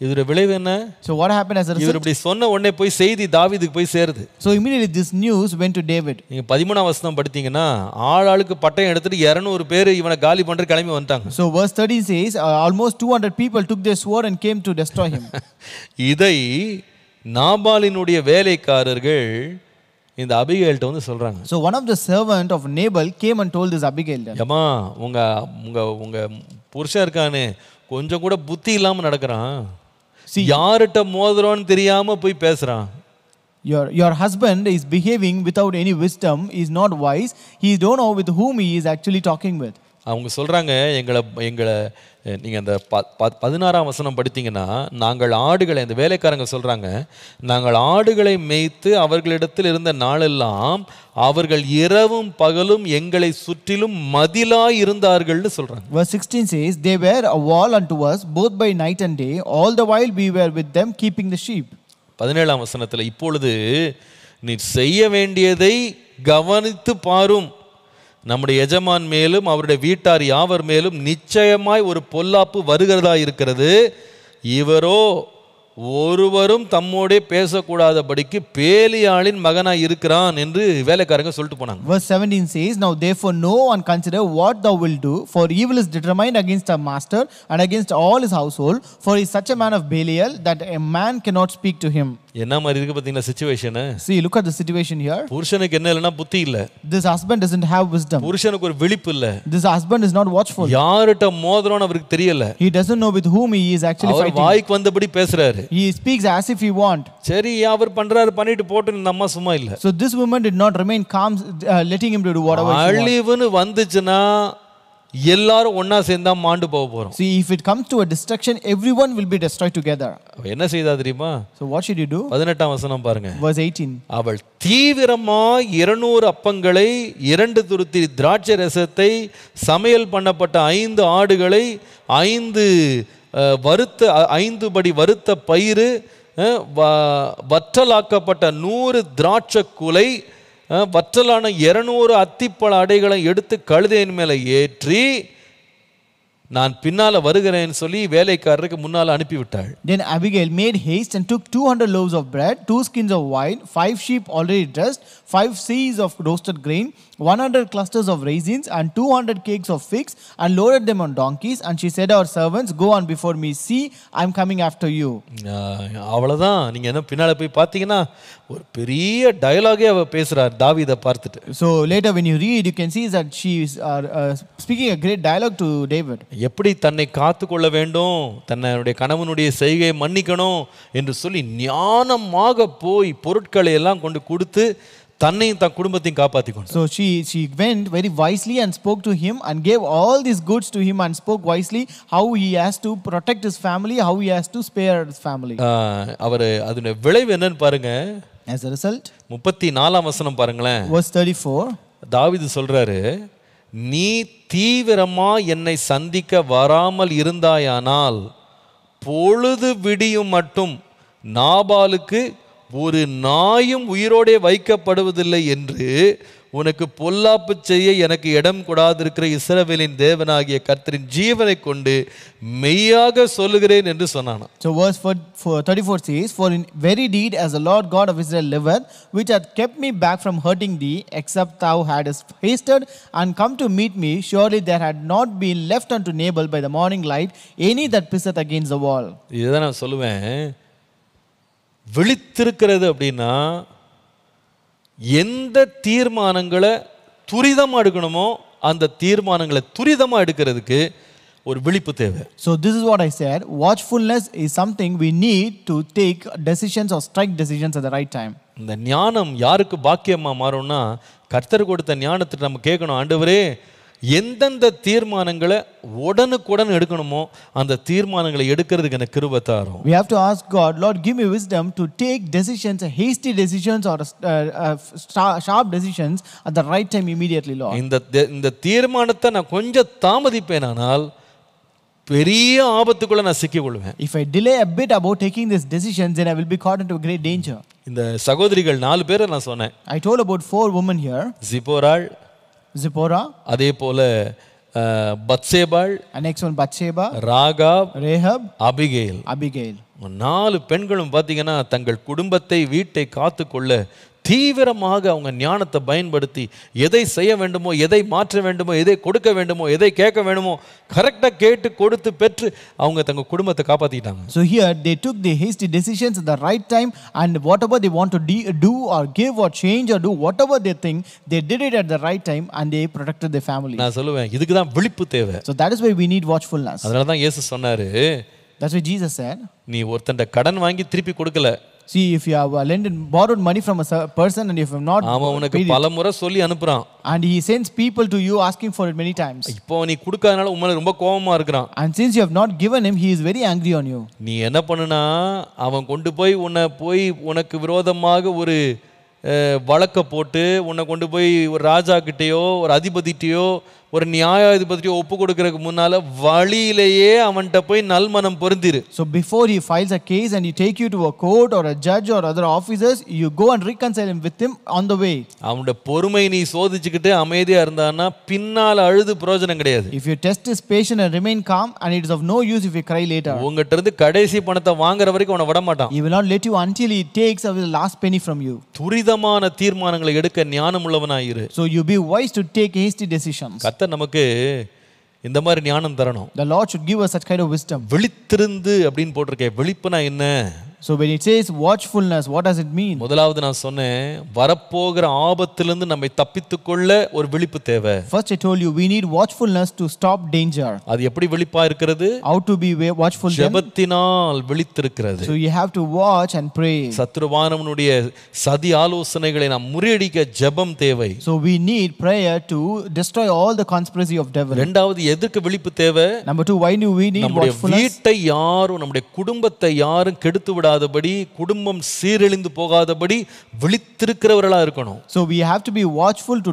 இதோட விளைவு என்ன so what happen as a இவர் இப்படி சொன்ன உடனே போய் செய்தி தாவீதுக்கு போய் சேருது so immediately this news went to David நீங்க 13ஆம் வசனம் படித்தீங்கன்னா ஆள் ஆளுக்கு பட்டயம் எடுத்துட்டு 200 பேர் இவனை காலி பண்ற கிளம்பி வந்தாங்க so verse 30 says almost 200 people took their sword and came to destroy him இதை நாபாலினுடைய வேலைக்காரர்கள் இந்த அபிகேல்ட்ட வந்து சொல்றாங்க so one of the servant of Nabal came and told this Abigail ஏமா உங்க உங்க உங்க புருஷன் இருக்கானே கொஞ்சம் கூட புத்தி இல்லாம நடக்கிறான் See, your your husband is behaving without any wisdom is not wise he don't know with whom he is actually talking with அவங்க சொல்கிறாங்க எங்களை எங்களை நீங்கள் அந்த ப பதினாறாம் வசனம் படித்தீங்கன்னா நாங்கள் ஆடுகளை அந்த வேலைக்காரங்க சொல்கிறாங்க நாங்கள் ஆடுகளை மேய்த்து அவர்களிடத்தில் இருந்த நாளெல்லாம் அவர்கள் இரவும் பகலும் எங்களை சுற்றிலும் மதிலாய் இருந்தார்கள்னு சொல்கிறாங்க sixteen says they were a wall and to us both by night and day all the while we were with them keeping the sheep பதினேழாம் வசனத்தில் இப்பொழுது நீ செய்ய வேண்டியதை கவனித்து பாரும் நம்முடைய எஜமான் மேலும் அவருடைய வீட்டார் யாவர் மேலும் நிச்சயமாய் ஒரு பொல்லாப்பு வருகிறதா இருக்கிறது இவரோ ஒருவரும் தம்மோடே பேசக்கூடாதபடிக்கு பேலியாளின் மகனாக இருக்கிறான் என்று வேலைக்காரங்க சொல்லிட்டு போனாங்க verse seventeen says now therefore know and consider what thou do for evil is determined against a master and against all his house for is such a man of that a man can not speak to him என்ன மாதிரி இருக்கு பாத்தீங்களா situation see look at the situation here புருஷனுக்கு என்ன இல்லனா புத்தி இல்ல this husband doesn't have wisdom புருஷனுக்கு ஒரு விழிப்பு இல்ல this husband is not watchful யார்ட்ட மோதறானோ அவருக்கு தெரியல he doesn't know with whom he is actually fighting அவர் வாய்க்கு வந்தபடி பேசுறாரு he speaks as if he want சரி அவர் பண்றாரு பண்ணிட்டு போட்டு நம்ம சும்மா இல்ல so this woman did not remain calm uh, letting him to do whatever she wants அழிவுன்னு வந்துச்சுனா எல்லாரும் ஒன்னா சேர்ந்தா மாண்டு போக போறோம் see if it comes to a destruction everyone will be destroyed together என்ன செய்தா தெரியுமா so what should you do 18 ஆம் வசனம் பாருங்க verse 18 அவள் தீவிரமா 200 அப்பங்களை இரண்டு துருத்தி திராட்சை ரசத்தை சமையல் பண்ணப்பட்ட ஐந்து ஆடுகளை ஐந்து வறுத்த ஐந்து படி வறுத்த பயிறு வற்றலாக்கப்பட்ட நூறு திராட்சை குலை வற்றலான இருநூறு அத்திப்பழ அடைகளை எடுத்து கழுதையின் மேலே ஏற்றி நான் பின்னால வருகிறேன் சொல்லி வேலைக்காரருக்கு முன்னால அனுப்பி விட்டாள் then abigail made haste and took 200 loaves of bread two skins of wine five sheep already dressed five seas of roasted grain 100 clusters of raisins and 200 cakes of figs and loaded them on donkeys and she said our servants go on before me see i'm coming after you அவ்வளவுதான் நீங்க என்ன பின்னால போய் பாத்தீங்கன்னா ஒரு பெரிய டயலாகே அவ பேசுறார் தாவீத பார்த்துட்டு so later when you read you can see that she is uh, uh, speaking a great dialogue to david எப்படி தன்னை காத்து கொள்ள வேண்டும் தன்னுடைய கணவனுடைய செய்கையை மன்னிக்கணும் என்று சொல்லி ஞானமாக போய் பொருட்களை எல்லாம் கொண்டு கொடுத்து தன்னையும் தன் குடும்பத்தையும் காப்பாற்றிக்கணும் so she she went very wisely and spoke to him and gave all this goods to him and spoke wisely how he has to protect his family how he has to spare his family அவர் அதோட விளைவு என்னன்னு பாருங்க ஆஸ் a ரிசல்ட் முப்பத்தி நாலாம் வசனம் பாருங்களேன் verse 34 தாவீது சொல்றாரு நீ தீவிரமா என்னை சந்திக்க வராமல் இருந்தாயானால் பொழுது விடியும் மட்டும் நாபாலுக்கு ஒரு நாயும் உயிரோடே வைக்கப்படுவதில்லை என்று உனக்கு பொல்லாப்பு செய்ய எனக்கு இடம் கொடாதிருக்கிற இஸ்ரவேலின் தேவனாகிய கர்த்தரின் ஜீவனை கொண்டு மெய்யாக சொல்லுகிறேன் என்று சொன்னான் So verse 34 says, For in very deed as the Lord God of Israel liveth, which hath kept me back from hurting thee, except thou hadst hasted and come to meet me, surely there had not been left unto Nabal by the morning light any that pisseth against the wall. இதுதான் நான் சொல்லுவேன் விழித்திருக்கிறது அப்படின்னா எந்த தீர்மானங்களை துரிதமாக எடுக்கணுமோ அந்த தீர்மானங்களை துரிதமாக எடுக்கிறதுக்கு ஒரு விழிப்பு தேவை so this is what I share watchfulness is something we need to take decisions or strike decisions at the right time இந்த ஞானம் யாருக்கு பாக்கியமாக மாறும்னா கர்த்தர் கொடுத்த ஞானத்துக்கு நம்ம கேட்கணும் ஆண்டவரே எந்தெந்த தீர்மானங்களை உடனுக்குடன் எடுக்கணுமோ அந்த தீர்மானங்களை எடுக்கிறதுக்கு எனக்கு கிருபை தாரும் we have to ask god lord give me wisdom to take decisions hasty decisions or uh, uh, sharp decisions at the right time immediately lord இந்த இந்த தீர்மானத்தை நான் கொஞ்சம் தாமதிப்பேனானால் பெரிய ஆபத்துக்குள்ள நான் சிக்கி கொள்வேன் if I delay a bit about taking this decisions then i will be caught into a great danger இந்த சகோதரிகள் நாலு பேரை நான் சொன்னேன் I told about four women here ஜிபோராள் Zipporah. அதே போல பத்சேபாள் and one one Bathsheba Rahab Rahab Abigail Abigail நாலு பெண்களும் பார்த்தீங்கன்னா தங்கள் குடும்பத்தை வீட்டை காத்துக்கொள்ள தீவிரமாக அவங்க ஞானத்தை பயன்படுத்தி எதை செய்ய வேண்டுமோ எதை மாற்ற வேண்டுமோ எதை கொடுக்க வேண்டுமோ எதை கேட்க வேண்டுமோ கரெக்டாக கேட்டு கொடுத்து பெற்று அவங்க தங்கள் குடும்பத்தை காப்பாற்றிட்டாங்க so here they took the hasty decisions the right time and whatever they want to டி do or give or change or do whatever they think they did it at the right time and they protect the family நான் சொல்லுவேன் இதுக்கு தான் விழிப்பு தேவை so that is why we need watchfulness அதனால தான் இயேசு சொன்னார் தட்ஸ் வை ஜீசஸ் சார் நீ ஒருத்தன் கடன் வாங்கி திருப்பி கொடுக்கல See if you have lent and borrowed money from a person and if you have not அவன் உனக்கு பல முறை சொல்லி அனுப்புறான் and he sends people to you asking for it many times இப்போ நீ கொடுக்காதனால உன் மேல ரொம்ப கோவமா இருக்கான் and since you have not given him he is very angry on you நீ என்ன பண்ணுனா அவன் கொண்டு போய் உன்னை போய் உனக்கு விரோதமாக ஒரு வழக்க போட்டு உன்னை கொண்டு போய் ஒரு ராஜா கிட்டேயோ ஒரு அதிபதி அதிபதிட்டையோ ஒரு நியாயாதிபதியோ ஒப்பு கொடுக்கிறதுக்கு முன்னால வழியிலேயே அவன்கிட்ட போய் நல்மனம் பொருந்திரு so before you files a case and you take you to a court or a judge or other officers you go and reconcile him with him on the way அவனோட பொறுமை நீ சோதிச்சுக்கிட்டு அமைதியாக இருந்தானா பின்னால் அழுது பிரயோஜனம் கிடையாது if you test his patience and remain calm and it's of no use if you cry later உங்ககிட்ட இருந்து கடைசி பணத்தை வாங்குற வரைக்கும் உன்னை விட மாட்டான் you will not let you until he takes our last penny from you துரிதமான தீர்மானங்களை எடுக்க ஞானம் உள்ளவனாயிரு so you be wise to take hasty decision கத்த கர்த்தர் நமக்கு இந்த மாதிரி ஞானம் தரணும் the lord should give us such kind of wisdom விழித்திருந்து அப்படினு போட்டிருக்கேன் விழிப்புனா என்ன So when it says watchfulness, what does it mean? முதலாவது நான் சொன்னேன் வரப்போகிற ஆபத்திலிருந்து நம்மை தப்பித்துக்கொள்ள ஒரு விழிப்பு தேவை. First I told you we need watchfulness to stop danger. அது எப்படி விழிப்பா இருக்கிறது? How to be watchful then? ஜெபத்தினால் விழித்திருக்கிறது. So you have to watch and pray. சத்துருவானவனுடைய சதி ஆலோசனைகளை நாம் முறியடிக்க ஜெபம் தேவை. So we need prayer to destroy all the conspiracy of devil. இரண்டாவது எதற்கு விழிப்பு தேவை? Number 2 why do we need watchfulness? நம்முடைய வீட்டை யாரும் நம்முடைய குடும்பத்தை யாரும் கெடுத்து விட இல்லாதபடி குடும்பம் சீரழிந்து போகாதபடி விழித்திருக்கிறவர்களாக இருக்கணும் so we have to be watchful to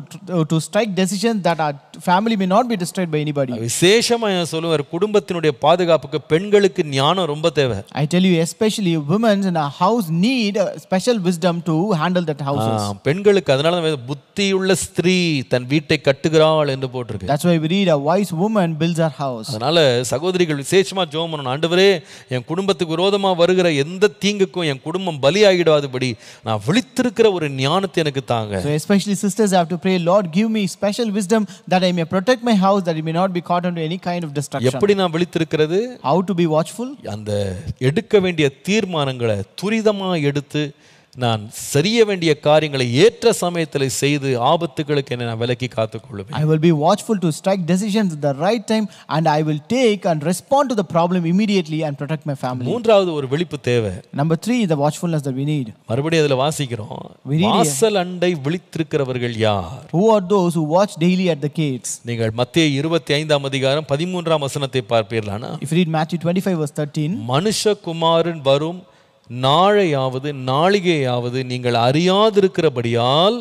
to strike decision that our family may not be destroyed by anybody விசேஷமாக என் சொல்லுவார் குடும்பத்தினுடைய பாதுகாப்புக்கு பெண்களுக்கு ஞானம் ரொம்ப தேவை I tell you especially womens in a house need special wisdom to handle that house பெண்களுக்கு அதனால தான் புத்தியுள்ள ஸ்திரீ தன் வீட்டை கட்டுகிறாள் என்று போட்டிருக்கு that's why read a wise woman builds her house அதனால சகோதரிகள் விசேஷமாக ஜோம் பண்ணணும் ஆண்டவரே என் குடும்பத்துக்கு விரோதமாக வருகிற எந்த தீங்குக்கும் என் குடும்பம் பலியாகிடாதபடி நான் விழித்திருக்கிற ஒரு ஞானத்தை எனக்கு தாங்க so especially sisters have to pray lord give me special wisdom that i may protect my house that it may not be caught under any kind of destruction எப்படி நான் விழித்திருக்கிறது how to be watchful அந்த எடுக்க வேண்டிய தீர்மானங்களை துரிதமாக எடுத்து நான் செய்ய வேண்டிய காரியங்களை ஏற்ற சமயத்தில் செய்து ஆபத்துகளுக்கு என்ன நான் விலக்கி காத்துக்கொள்வேன் I will be watchful to strike decisions the right time and I will take and respond to the problem immediately and protect my family மூன்றாவது ஒரு விழிப்பு தேவை number three the watchfulness that we need மறுபடியும் அதில் வாசிக்கிறோம் வாசல் அண்டை விழித்திருக்கிறவர்கள் யார் who are those who watch daily at the gates நீங்கள் மத்திய இருபத்தி ஐந்தாம் அதிகாரம் பதிமூன்றாம் வசனத்தை பார்ப்பீர்களானா இஃப் ரீட் மேத்யூ 25 verse 13 மனுஷகுமாரன் வரும் நாளையாவது நாளிகையாவது நீங்கள் அறியாதிருக்கிறபடியால்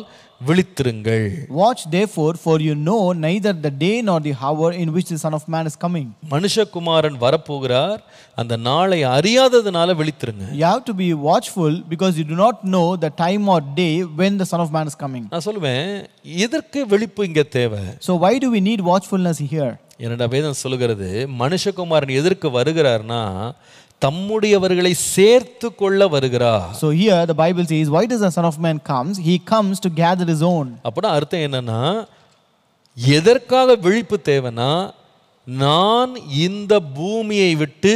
விழித்திருங்கள் watch for for you know neither the day not the hour in which the son of man is coming மனுஷகுமாரன் வரப்போகிறார் அந்த நாளை அறியாததனால விழித்திருங்க you have to be watchful because you do not know the time or day when the son of man is coming நான் சொல்வேன் எதற்கு விழிப்பு இங்க தேவை so why do we need watchfulness here என்னடா வேதம் சொல்லுகிறது மனுஷகுமாரன் எதற்கு வருகிறார்னா தம்முடையவர்களை சேர்த்து கொள்ள வருகிறார் so here the bible says why does the son of man comes he comes to gather his own அப்பனா அர்த்தம் என்னன்னா எதற்காக விழிப்பு தேவனா நான் இந்த பூமியை விட்டு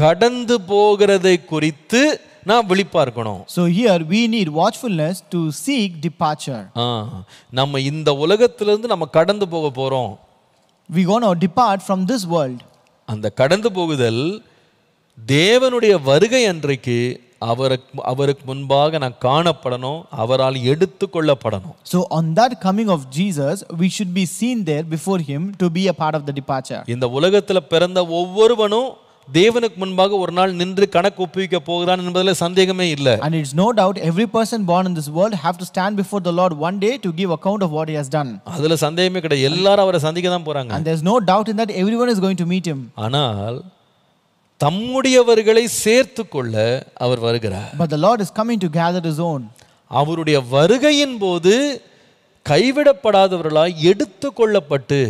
கடந்து போகிறதை குறித்து நான் விழிப்பா இருக்கணும் so here we need watchfulness to seek departure நம்ம இந்த உலகத்திலிருந்து நம்ம கடந்து போக போறோம் we going to depart from this world அந்த கடந்து போகுதல் தேவனுடைய வருகை அன்றைக்கு அவருக்கு அவருக்கு முன்பாக நான் காணப்படணும் அவரால் எடுத்து கொள்ளப்படணும் so on that coming of jesus we should be seen there before him to be a part of the departure இந்த உலகத்துல பிறந்த ஒவ்வொருவனும் தேவனுக்கு முன்பாக ஒரு நாள் நின்று கணக்கு ஒப்புவிக்க போகிறான் என்பதில் சந்தேகமே இல்லை and it's no doubt every person born in this world have to stand before the lord one day to give account of what he has done அதுல சந்தேகமே கிடையாது எல்லாரும் அவரை சந்திக்க தான் போறாங்க and there's no doubt in that everyone is going to meet him ஆனால் தம்முடையவர்களை சேர்த்து கொள்ள அவர் வருகிறார் but is coming to gather his own அவருடைய வருகையின் போது கைவிடப்படாதவர்களால் எடுத்து கொள்ளப்பட்டு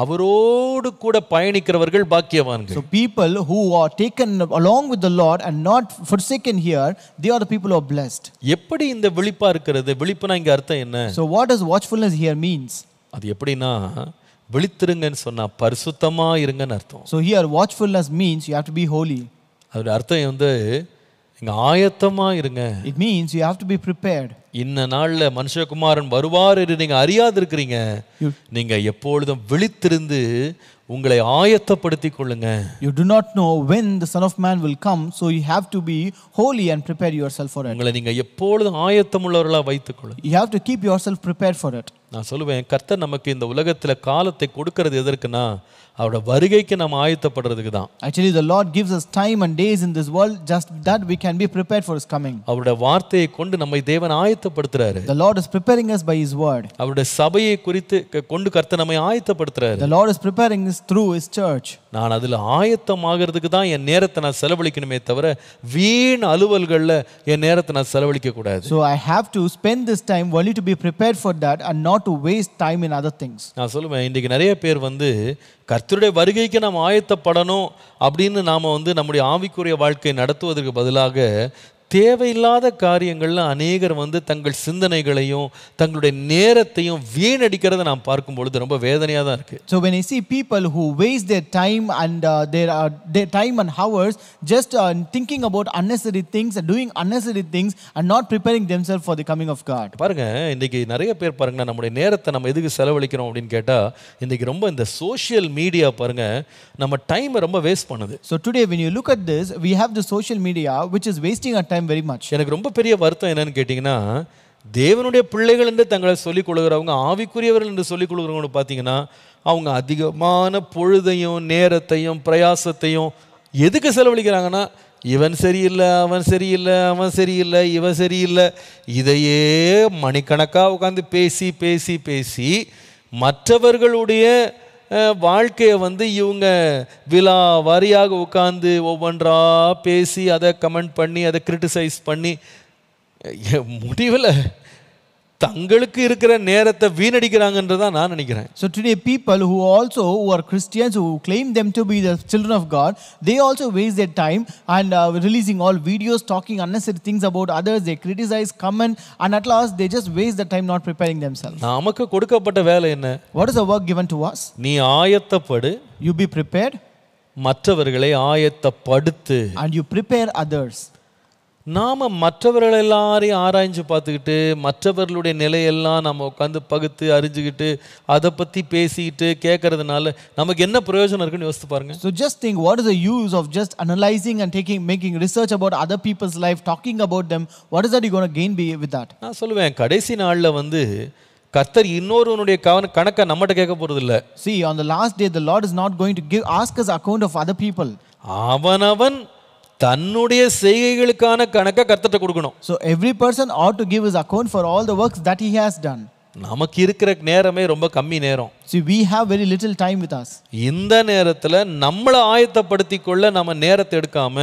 அவரோடு கூட பயணிக்கிறவர்கள் பாக்கியவான்கள் so people who are taken along with the lord and not forsaken here they are the people are எப்படி இந்த விழிப்பா இருக்கிறது விழிப்புனா இங்க அர்த்தம் என்ன so what is watchfulness here means அது எப்படின்னா விழித்திருங்கன்னு சொன்னால் பரிசுத்தமாக இருங்கன்னு அர்த்தம் so here watchfulness means you have to be holy அதோட அர்த்தம் வந்து இங்க ஆயத்தமாக இருங்க it means you have to be prepared இந்த நாளில் மனுஷகுமாரன் வருவார் என்று நீங்கள் அறியாது இருக்கிறீங்க நீங்கள் எப்பொழுதும் விழித்திருந்து உங்களை ஆயத்தப்படுத்தி கொள்ளுங்க you do not know when the son of man will come so you have to be holy and prepare yourself for it உங்களை நீங்க எப்பொழுதும் ஆயத்தமுள்ளவர்களா வைத்துக் கொள்ளுங்க you have to keep yourself prepared for it நான் சொல்லுவேன் கர்த்தர் நமக்கு இந்த உலகத்தில் காலத்தை கொடுக்கிறது எதற்குனா அவரோட வருகைக்கு நம்ம ஆயத்தப்படுறதுக்கு தான் actually the lord gives us time and days in this world just that we can be prepared for his coming அவரோட வார்த்தையை கொண்டு நம்மை தேவன் ஆயத்த ஆயத்தப்படுத்துறாரு the lord is preparing us by his word அவருடைய சபையை குறித்து கொண்டு கர்த்தர் நம்மை ஆயத்தப்படுத்துறாரு the lord is preparing us through his church நான் அதில் ஆயத்தமாகிறதுக்கு தான் என் நேரத்தை நான் செலவழிக்கணுமே தவிர வீண் அலுவல்களில் என் நேரத்தை நான் செலவழிக்க கூடாது so i have to spend this time only to be prepared for that and not to waste time in other things நான் சொல்லுவேன் இன்றைக்கு நிறைய பேர் வந்து கர்த்தருடைய வருகைக்கு நாம் ஆயத்தப்படணும் அப்படின்னு நாம் வந்து நம்முடைய ஆவிக்குரிய வாழ்க்கை நடத்துவதற்கு பதிலாக தேவையில்லாத காரியங்களில் அநேகர் வந்து தங்கள் சிந்தனைகளையும் தங்களுடைய நேரத்தையும் வீணடிக்கிறத நாம் பார்க்கும் பொழுது ரொம்ப வேதனையாக தான் இருக்குது so when I see people who waste their time and their their time and hours just thinking about unnecessary things doing unnecessary things and not preparing themselves for the coming of God பாருங்க இன்னைக்கு நிறைய பேர் பாருங்க நம்முடைய நேரத்தை நம்ம எதுக்கு செலவழிக்கிறோம் அப்படின்னு கேட்டால் இன்னைக்கு ரொம்ப இந்த சோஷியல் மீடியா பாருங்க நம்ம டைமை ரொம்ப வேஸ்ட் பண்ணுது so today when you look at this we have the social media which is wasting a time time very much எனக்கு ரொம்ப பெரிய வருத்தம் என்னன்னு கேட்டிங்கன்னா தேவனுடைய பிள்ளைகள் என்று தங்களை சொல்லிக் கொள்கிறவங்க ஆவிக்குரியவர்கள் என்று சொல்லிக் கொள்கிறவங்க பார்த்தீங்கன்னா அவங்க அதிகமான பொழுதையும் நேரத்தையும் பிரயாசத்தையும் எதுக்கு செலவழிக்கிறாங்கன்னா இவன் சரியில்லை அவன் சரியில்லை அவன் சரியில்லை இவன் சரியில்லை இதையே மணிக்கணக்காக உட்காந்து பேசி பேசி பேசி மற்றவர்களுடைய வாழ்க்கையை வந்து இவங்க விழா வாரியாக உட்காந்து ஒவ்வொன்றா பேசி அதை கமெண்ட் பண்ணி அதை கிரிட்டிசைஸ் பண்ணி முடிவில் தங்களுக்கு இருக்கிற நேரத்தை வீணடிக்கிறாங்கன்றத நான் நினைக்கிறேன் so today people who also who are the children of God they also waste that time and releasing all videos talking unnecessary things about others they criticize and at they just waste the time not preparing them நமக்கு கொடுக்கப்பட்ட வேலை என்ன what a work given to us நீ ஆயத்தப்படு யூ பி ப்ரிப்பேர்ட் மற்றவர்களை ஆயத்தப்படுத்து அண்ட் யூ ப்ரிப்பேர் அதர்ஸ் நாம் மற்றவர்கள் எல்லாரையும் ஆராய்ஞ்சு பார்த்துக்கிட்டு மற்றவர்களுடைய நிலையெல்லாம் நம்ம உட்காந்து பகுத்து அறிஞ்சுக்கிட்டு அதை பற்றி பேசிக்கிட்டு கேட்கறதுனால நமக்கு என்ன பிரயோஜனம் இருக்குன்னு யோசித்து பாருங்க so just think what is the use of just analysing and taking making research about other people's life talking about them what is at you gain by with that நான் சொல்லுவேன் கடைசி நாளில் வந்து கர்த்தர் இன்னொருவனுடைய கவன கணக்கை நம்மகிட்ட கேட்க போகிறது இல்லை see on the last day the lord is not going to give ask us account of other people அவனவன் தன்னுடைய செய்கைகளுக்கான கணக்கை கர்த்தட்ட கொடுக்கணும் so every person ought to give his account for all the works that he has done நமக்கு இருக்கிற நேரமே ரொம்ப கம்மி நேரம் see we have very little time with us இந்த நேரத்தில் நம்மளை ஆயத்தப்படுத்தி கொள்ள நம்ம நேரத்தை எடுக்காம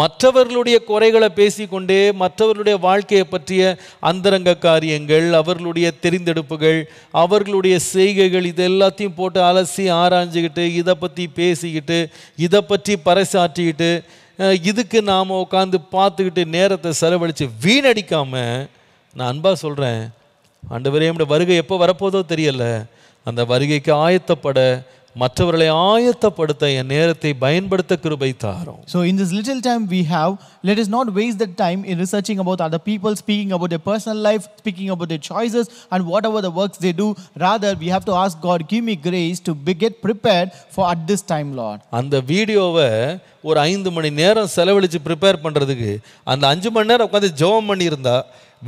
மற்றவர்களுடைய குறைகளை பேசிக்கொண்டே மற்றவர்களுடைய வாழ்க்கையை பற்றிய அந்தரங்க காரியங்கள் அவர்களுடைய தெரிந்தெடுப்புகள் அவர்களுடைய செய்கைகள் இது எல்லாத்தையும் போட்டு அலசி ஆராய்ஞ்சிக்கிட்டு இதை பற்றி பேசிக்கிட்டு இதை பற்றி பறைசாற்றிக்கிட்டு இதுக்கு நாம் உட்காந்து பார்த்துக்கிட்டு நேரத்தை செலவழித்து வீணடிக்காமல் நான் அன்பாக சொல்கிறேன் ஆண்டு வரையும் வருகை எப்போ வரப்போதோ தெரியலை அந்த வருகைக்கு ஆயத்தப்பட மற்றவர்களை ஆயத்தப்படுத்த என் நேரத்தை பயன்படுத்த கிருபை தாரோம் so in this little time we have let us not waste the time in researching about other people speaking about the personal life speaking about the choices and whatever the works they do rather we have to ask God give me grace to be get prepared for at this time lord அந்த வீடியோவை ஒரு ஐந்து மணி நேரம் செலவழிச்சு பிரிப்பேர் பண்றதுக்கு அந்த அஞ்சு மணி நேரம் உட்காந்து ஜெபம் பண்ணி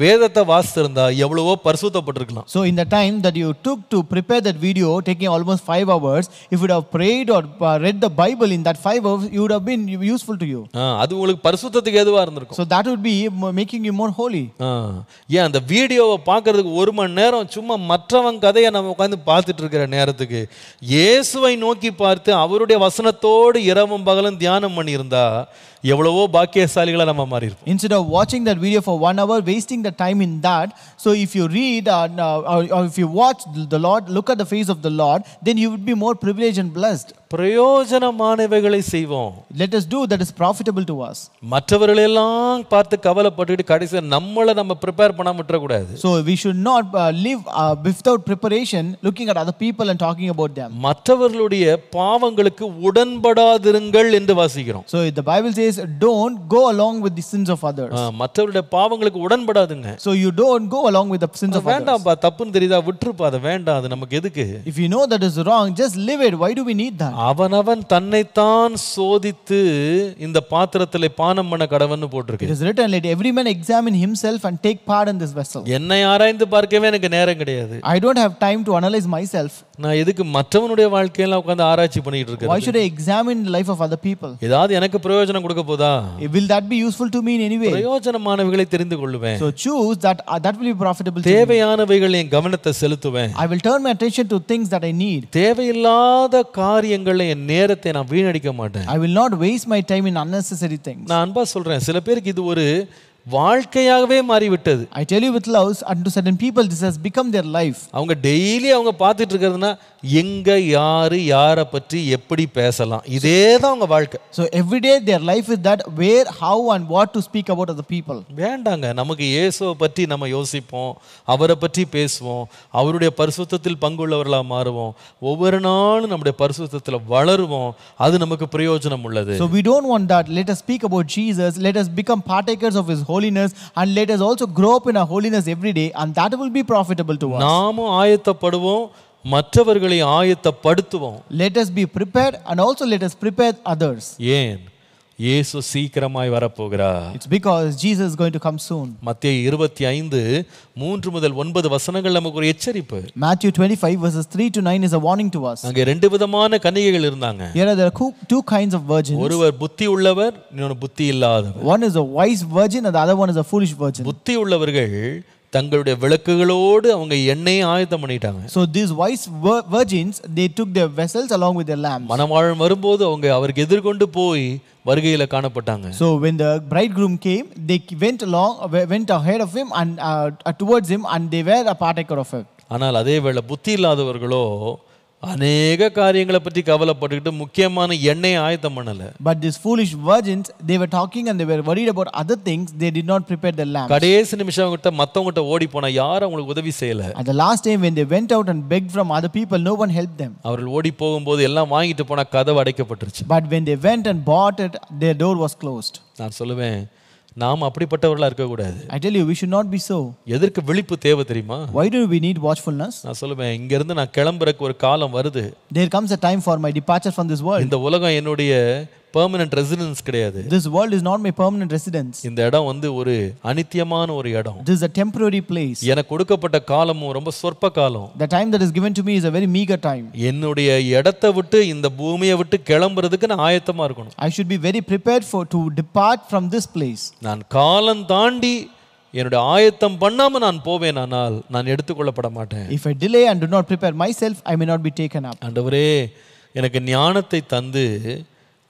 வேதத்தை வாசிச்சிருந்தா எவ்வளவோ பரிசுத்தப்பட்டிருக்கலாம் ஸோ இந்த time that you took to prepare that video taking almost five hours if you have prayed or read the Bible in that five hours you have been useful to you அது உங்களுக்கு பரிசுத்தத்துக்கு எதுவாக இருந்திருக்கும் so that would be making you more holy ஏன் அந்த வீடியோவை பார்க்கறதுக்கு ஒரு மணி நேரம் சும்மா மற்றவன் கதையை நம்ம உட்காந்து பார்த்துட்டு இருக்கிற நேரத்துக்கு இயேசுவை நோக்கி பார்த்து அவருடைய வசனத்தோடு இரவும் பகலும் தியானம் பண்ணியிருந்தா எவ்வளவோ பாக்கியசாலிகளா நம்ம மாறி இருப்போம் இன்ஸ்டெட் ஆஃப் வாட்சிங் that video for one hour wasting the time in that so if you read if you watch the Lord look at the face of the Lord then you will be more privileged and blessed பிரயோஜனமானவைகளை செய்வோம் let us do that is profitable to was மற்றவர்களை எல்லாம் பார்த்து கவலைப்பட்டுட்டு கடைசி நம்மளை நம்ம ப்ரிப்பேர் பண்ணாம விட்டுறக்கூடாது so we should not live without preparation looking at other people and talking about them மற்றவர்களுடைய பாவங்களுக்கு உடன்படாதிருங்கள் என்று வாசிக்கிறோம் ஸோ இந்த Bible say says don't go along with the sins of others so you don't go along with the sins of others வேண்டாம் தப்புன்னு தெரியுதா விட்டுருப்பா அது The அது நமக்கு எதுக்கு if you know that is wrong just leave it why do we need that அவனவன் தன்னைத்தான் சோதித்து இந்த பாத்திரத்திலே பானம் பண்ண கடவன்னு it is written let every man examine himself and take part in this vessel i don't have time to analyze myself நான் எதுக்கு மற்றவனுடைய வாழ்க்கையெல்லாம் உட்காந்து ஆராய்ச்சி பண்ணிட்டு இருக்கேன் why should i examine the life of other people ஏதாவது எனக்கு பிரயோஜனம் கொடுக்க போதா will that be useful to me in any way பிரயோஜனமானவைகளை தெரிந்து கொள்வேன் so choose that uh, that will be profitable தேவையானவைகளை என் கவனத்தை செலுத்துவேன் i will turn my attention to things that i need தேவையில்லாத காரியங்களை என் நேரத்தை நான் வீணடிக்க மாட்டேன் i will not waste my time in unnecessary things நான் அன்பா சொல்றேன் சில பேருக்கு இது ஒரு வாழ்க்கையாகவே மாறிவிட்டது I tell you with loves and to certain people this has become their life அவங்க டெய்லி அவங்க பார்த்துட்டு இருக்கிறதுனா எங்கே யார் யாரை பற்றி எப்படி பேசலாம் இதே தான் அவங்க வாழ்க்கை so everyday their life is that where how and what to speak about the people வேண்டாங்க நமக்கு இயேசுவை பற்றி நம்ம யோசிப்போம் அவரை பற்றி பேசுவோம் அவருடைய பரிசுத்தத்தில் பங்குள்ளவர்களாக மாறுவோம் ஒவ்வொரு நாளும் நம்முடைய பரிசுத்தத்தில் வளருவோம் அது நமக்கு பிரயோஜனம் உள்ளது so we don't want that let us speak about Jesus let us become partakers of is holiness and let us also grow up in a holiness everyday and that will be profitable to நாமும் ஆயத்தப்படுவோம் மற்றவர்களை ஆயத்தப்படுத்துவோம் let us be and and also let us prepare ஏன் இயேசு சீக்கிரமாய் போகிறார் it's because Jesus is going to come soon மத்தேயு 25 3 முதல் 9 வசனங்கள் நமக்கு ஒரு எச்சரிப்பு Matthew 25 verses 3 to 9 is a warning to us அங்கே ரெண்டு விதமான கன்னிகைகள் இருந்தாங்க here are there are two kinds of virgins ஒருவர் புத்தி உள்ளவர் இன்னொரு புத்தி இல்லாதவர் one is a wise virgin and the other one is a foolish virgin புத்தி உள்ளவர்கள் தங்களுடைய விளக்குகளோடு அவங்க எண்ணெயை ஆயத்தம் பண்ணிட்டாங்க so these wise virgins they took their vessels along with their lamps மணவாளன் வரும்போது அவங்க அவருக்கு எதிர்கொண்டு போய் வருகையில காணப்பட்டாங்க so when the bridegroom came they went along went ahead of him and uh, towards him and they were a partaker of it ஆனால் அதே வேளை புத்தி இல்லாதவர்களோ அநேக காரியங்களை பற்றி கவலைப்பட்டுக்கிட்டு முக்கியமான எண்ணெய் ஆயத்தம் பண்ணல but this foolish virgins they were talking and they were worried about other things they did not prepare the lamp கடைசி நிமிஷம் கிட்ட மத்தவங்க ஓடி போனா யாரும் அவங்களுக்கு உதவி செய்யல at the last time when they went out and begged from other people no one helped them அவர்கள் ஓடி போகும்போது எல்லாம் வாங்கிட்டு போனா கதவு அடைக்கப்பட்டிருச்சு but when they went and bought it their door was closed நான் சொல்லுவேன் நாம் அப்படிப்பட்டவர்களா இருக்க கூடாது I tell you we should not be so எதற்கு விழிப்பு தேவை தெரியுமா why do we need watchfulness நான் சொல்லுவேன் இங்க இருந்து நான் கிளம்பறக்கு ஒரு காலம் வருது there comes a time for my departure from this world இந்த உலகம் என்னுடைய பெர்மனன்ட் ரெசிடென்ஸ் கிடையாது this world is not my permanent residence இந்த இடம் வந்து ஒரு அனித்தியமான ஒரு இடம் this is a temporary place எனக்கு கொடுக்கப்பட்ட காலமும் ரொம்ப சொற்ப காலம் the time that is given to me is a very meager time என்னுடைய இடத்தை விட்டு இந்த பூமியை விட்டு கிளம்புறதுக்கு நான் ஆயத்தமா இருக்கணும் i should be very prepared for to depart from this place நான் காலம் தாண்டி என்னுடைய ஆயத்தம் பண்ணாம நான் போவேன் ஆனால் நான் எடுத்துக்கொள்ளப்பட மாட்டேன் if i delay and do not prepare myself i may not be taken up ஆண்டவரே எனக்கு ஞானத்தை தந்து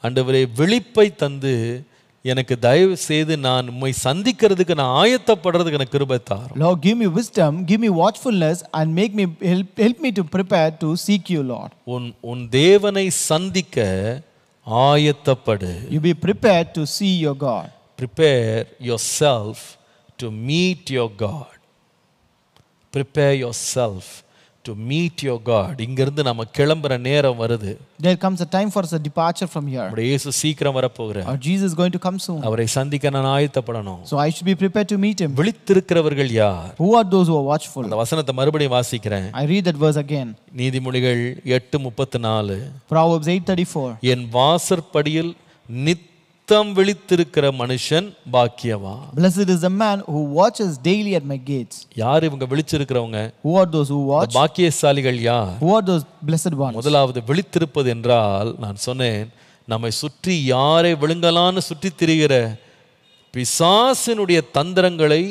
அண்டு ஆண்டவரே விழிப்பை தந்து எனக்கு தயவு செய்து நான் உம்மை சந்திக்கிறதுக்கு நான் ஆயத்தப்படுறதுக்கு எனக்கு கிருபை தார் Lord give me wisdom give me watchfulness and make me help help me to prepare to seek you Lord உன் உன் தேவனை சந்திக்க ஆயத்தப்படு you be prepare to see your God yourself to meet your God prepare yourself to meet your God இங்கிருந்து நம்ம கிளம்புற நேரம் வருது there comes a time for a departure from here நம்முடைய இயேசு சீக்கிரம் வர போகிறார் our jesus is going to come soon அவரை சந்திக்க நான் ஆயத்தப்படணும் so i should be prepared to meet him விழித்திருக்கிறவர்கள் யார் who are those who are watchful அந்த வசனத்தை மறுபடியும் வாசிக்கிறேன் i read that verse again நீதிமொழிகள் 8:34 proverbs 8:34 என் வாசற்படியில் நித் நித்தம் விழித்திருக்கிற மனுஷன் பாக்கியவா blessed is the man who watches daily at my gates யார் இவங்க விழிச்சிருக்கிறவங்க who are those who watch பாக்கியசாலிகள் யார் who are those blessed ones முதலாவது விழித்திருப்பது என்றால் நான் சொன்னேன் நம்மை சுற்றி யாரை விழுங்கலான்னு சுற்றி திரிகிற பிசாசினுடைய தந்திரங்களை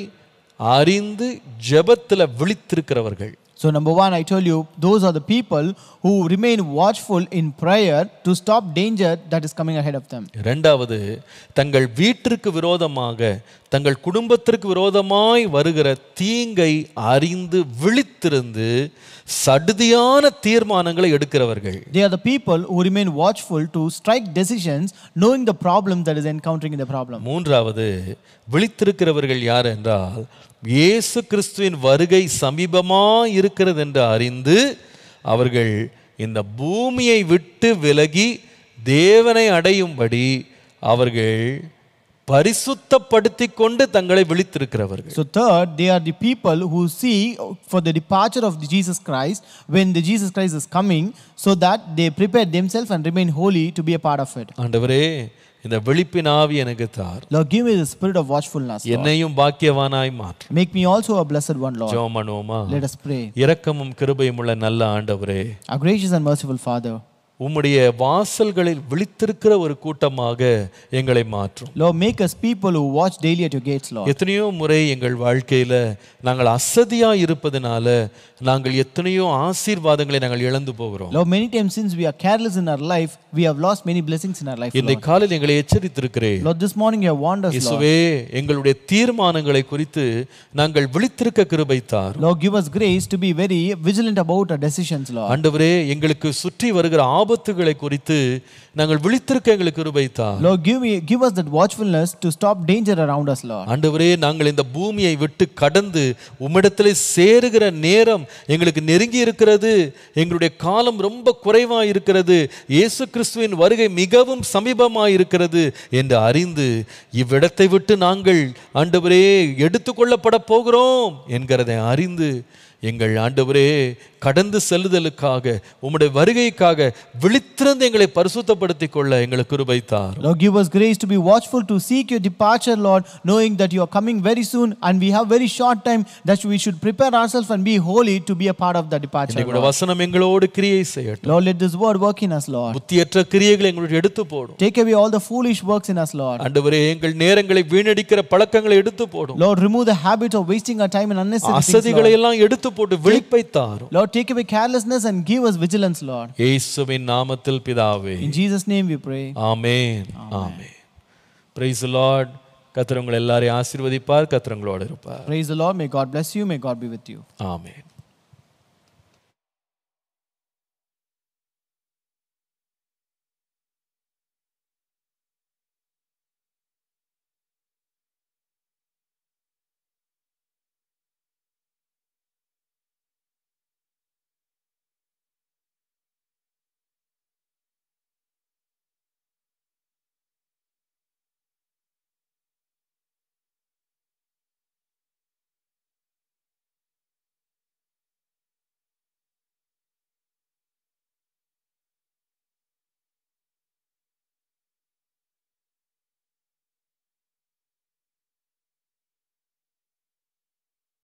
அறிந்து ஜெபத்தில் விழித்திருக்கிறவர்கள் So, number one, I told you, those are the people who remain watchful in prayer to stop danger that is coming ahead of them. தங்கள் வீட்டிற்கு விரோதமாக தங்கள் குடும்பத்திற்கு விரோதமாய் வருகிற தீங்கை அறிந்து விழித்திருந்து சடுதியான தீர்மானங்களை எடுக்கிறவர்கள் they are the people who remain watchful to strike decisions knowing the problem that is encountering in the problem மூன்றாவது விழித்திருக்கிறவர்கள் யார் என்றால் இயேசு கிறிஸ்துவின் வருகை சமீபமா இருக்கிறது என்று அறிந்து அவர்கள் இந்த பூமியை விட்டு விலகி தேவனை அடையும்படி அவர்கள் பரிசுத்தப்படுத்தி கொண்டு தங்களை விழித்திருக்கிறவர்கள் so third they are the people who see for the departure of the Jesus Christ when the Jesus Christ is coming so that they prepare themselves and remain holy to be a part of it ஆண்டவரே இந்த விழிப்பின் ஆவி எனக்கு தார் Lord give me the spirit of watchfulness என்னையும் பாக்கியவானாய் மாற்று make me also a blessed one Lord ஜெபம் பண்ணுவோமா let us pray இரக்கமும் கிருபையும் உள்ள நல்ல ஆண்டவரே our gracious and merciful father உம்முடைய வாசல்களில் விழித்திருக்கிற ஒரு கூட்டமாக எங்களை மாற்றும் Lord make us people who watch daily at your gates Lord எத்தனையோ முறை எங்கள் வாழ்க்கையில நாங்கள் அசதியா இருப்பதனால நாங்கள் எத்தனையோ ஆசீர்வாதங்களை நாங்கள் இழந்து போகிறோம் Lord many time since we are careless in our life we have lost many blessings in our life இந்த காலையில் எங்களை எச்சரித்திருக்கிறே lord this morning you have us us இயேசுவே எங்களுடைய தீர்மானங்களை குறித்து நாங்கள் விழித்திருக்க கிருபை தார் Lord give us grace to be very vigilant about our decisions Lord ஆண்டவரே எங்களுக்கு சுற்றி வருகிற ஆபத்துகளை குறித்து நாங்கள் விழித்திருக்க எங்களுக்கு கிருபை தார் Lord give me give us that watchfulness to stop danger around us ஆண்டவரே நாங்கள் இந்த பூமியை விட்டு கடந்து உம்மிடத்தில் சேருகிற நேரம் எங்களுக்கு நெருங்கி இருக்கிறது எங்களுடைய காலம் ரொம்ப குறைவா இருக்கிறது இயேசு கிறிஸ்துவின் வருகை மிகவும் சமீபமா இருக்கிறது என்று அறிந்து இவ்விடத்தை விட்டு நாங்கள் ஆண்டவரே எடுத்துக்கொள்ளப்பட போகிறோம் என்கிறதை அறிந்து எங்கள் ஆண்டவரே கடந்து செல்லுதலுக்காக உம்முடைய வருகைக்காக விழித்திருந்து எங்களை பரிசுத்தப்படுத்தி கொள்ள எங்களுக்கு கிருபை தார் Lord give us grace to be watchful to seek your departure Lord knowing that you are coming very soon and we have very short time that we should prepare ourselves and be holy to be a part of the departure எங்களுடைய வசனம் எங்களோடு கிரியை செய்யட்டும் Lord let this word work in us Lord புத்தியற்ற கிரியைகளை எங்களுடைய எடுத்து போடும் Take away all the foolish works in us Lord ஆண்டவரே எங்கள் நேரங்களை வீணடிக்கிற பழக்கங்களை எடுத்து போடும் Lord remove the habit of wasting our time in unnecessary things Lord. அசதிகளை எல்லாம் எடுத்து போட்டு விழிப்பை தாரும் Lord take away carelessness and give us vigilance Lord இயேசுவின் நாமத்தில் பிதாவே In Jesus name we pray amen amen Praise the Lord கத்தர் உங்களை எல்லாரையும் ஆசீர்வதிப்பார் கத்தர் உங்களோட இருப்பார் Praise the Lord may God bless you may God be with you amen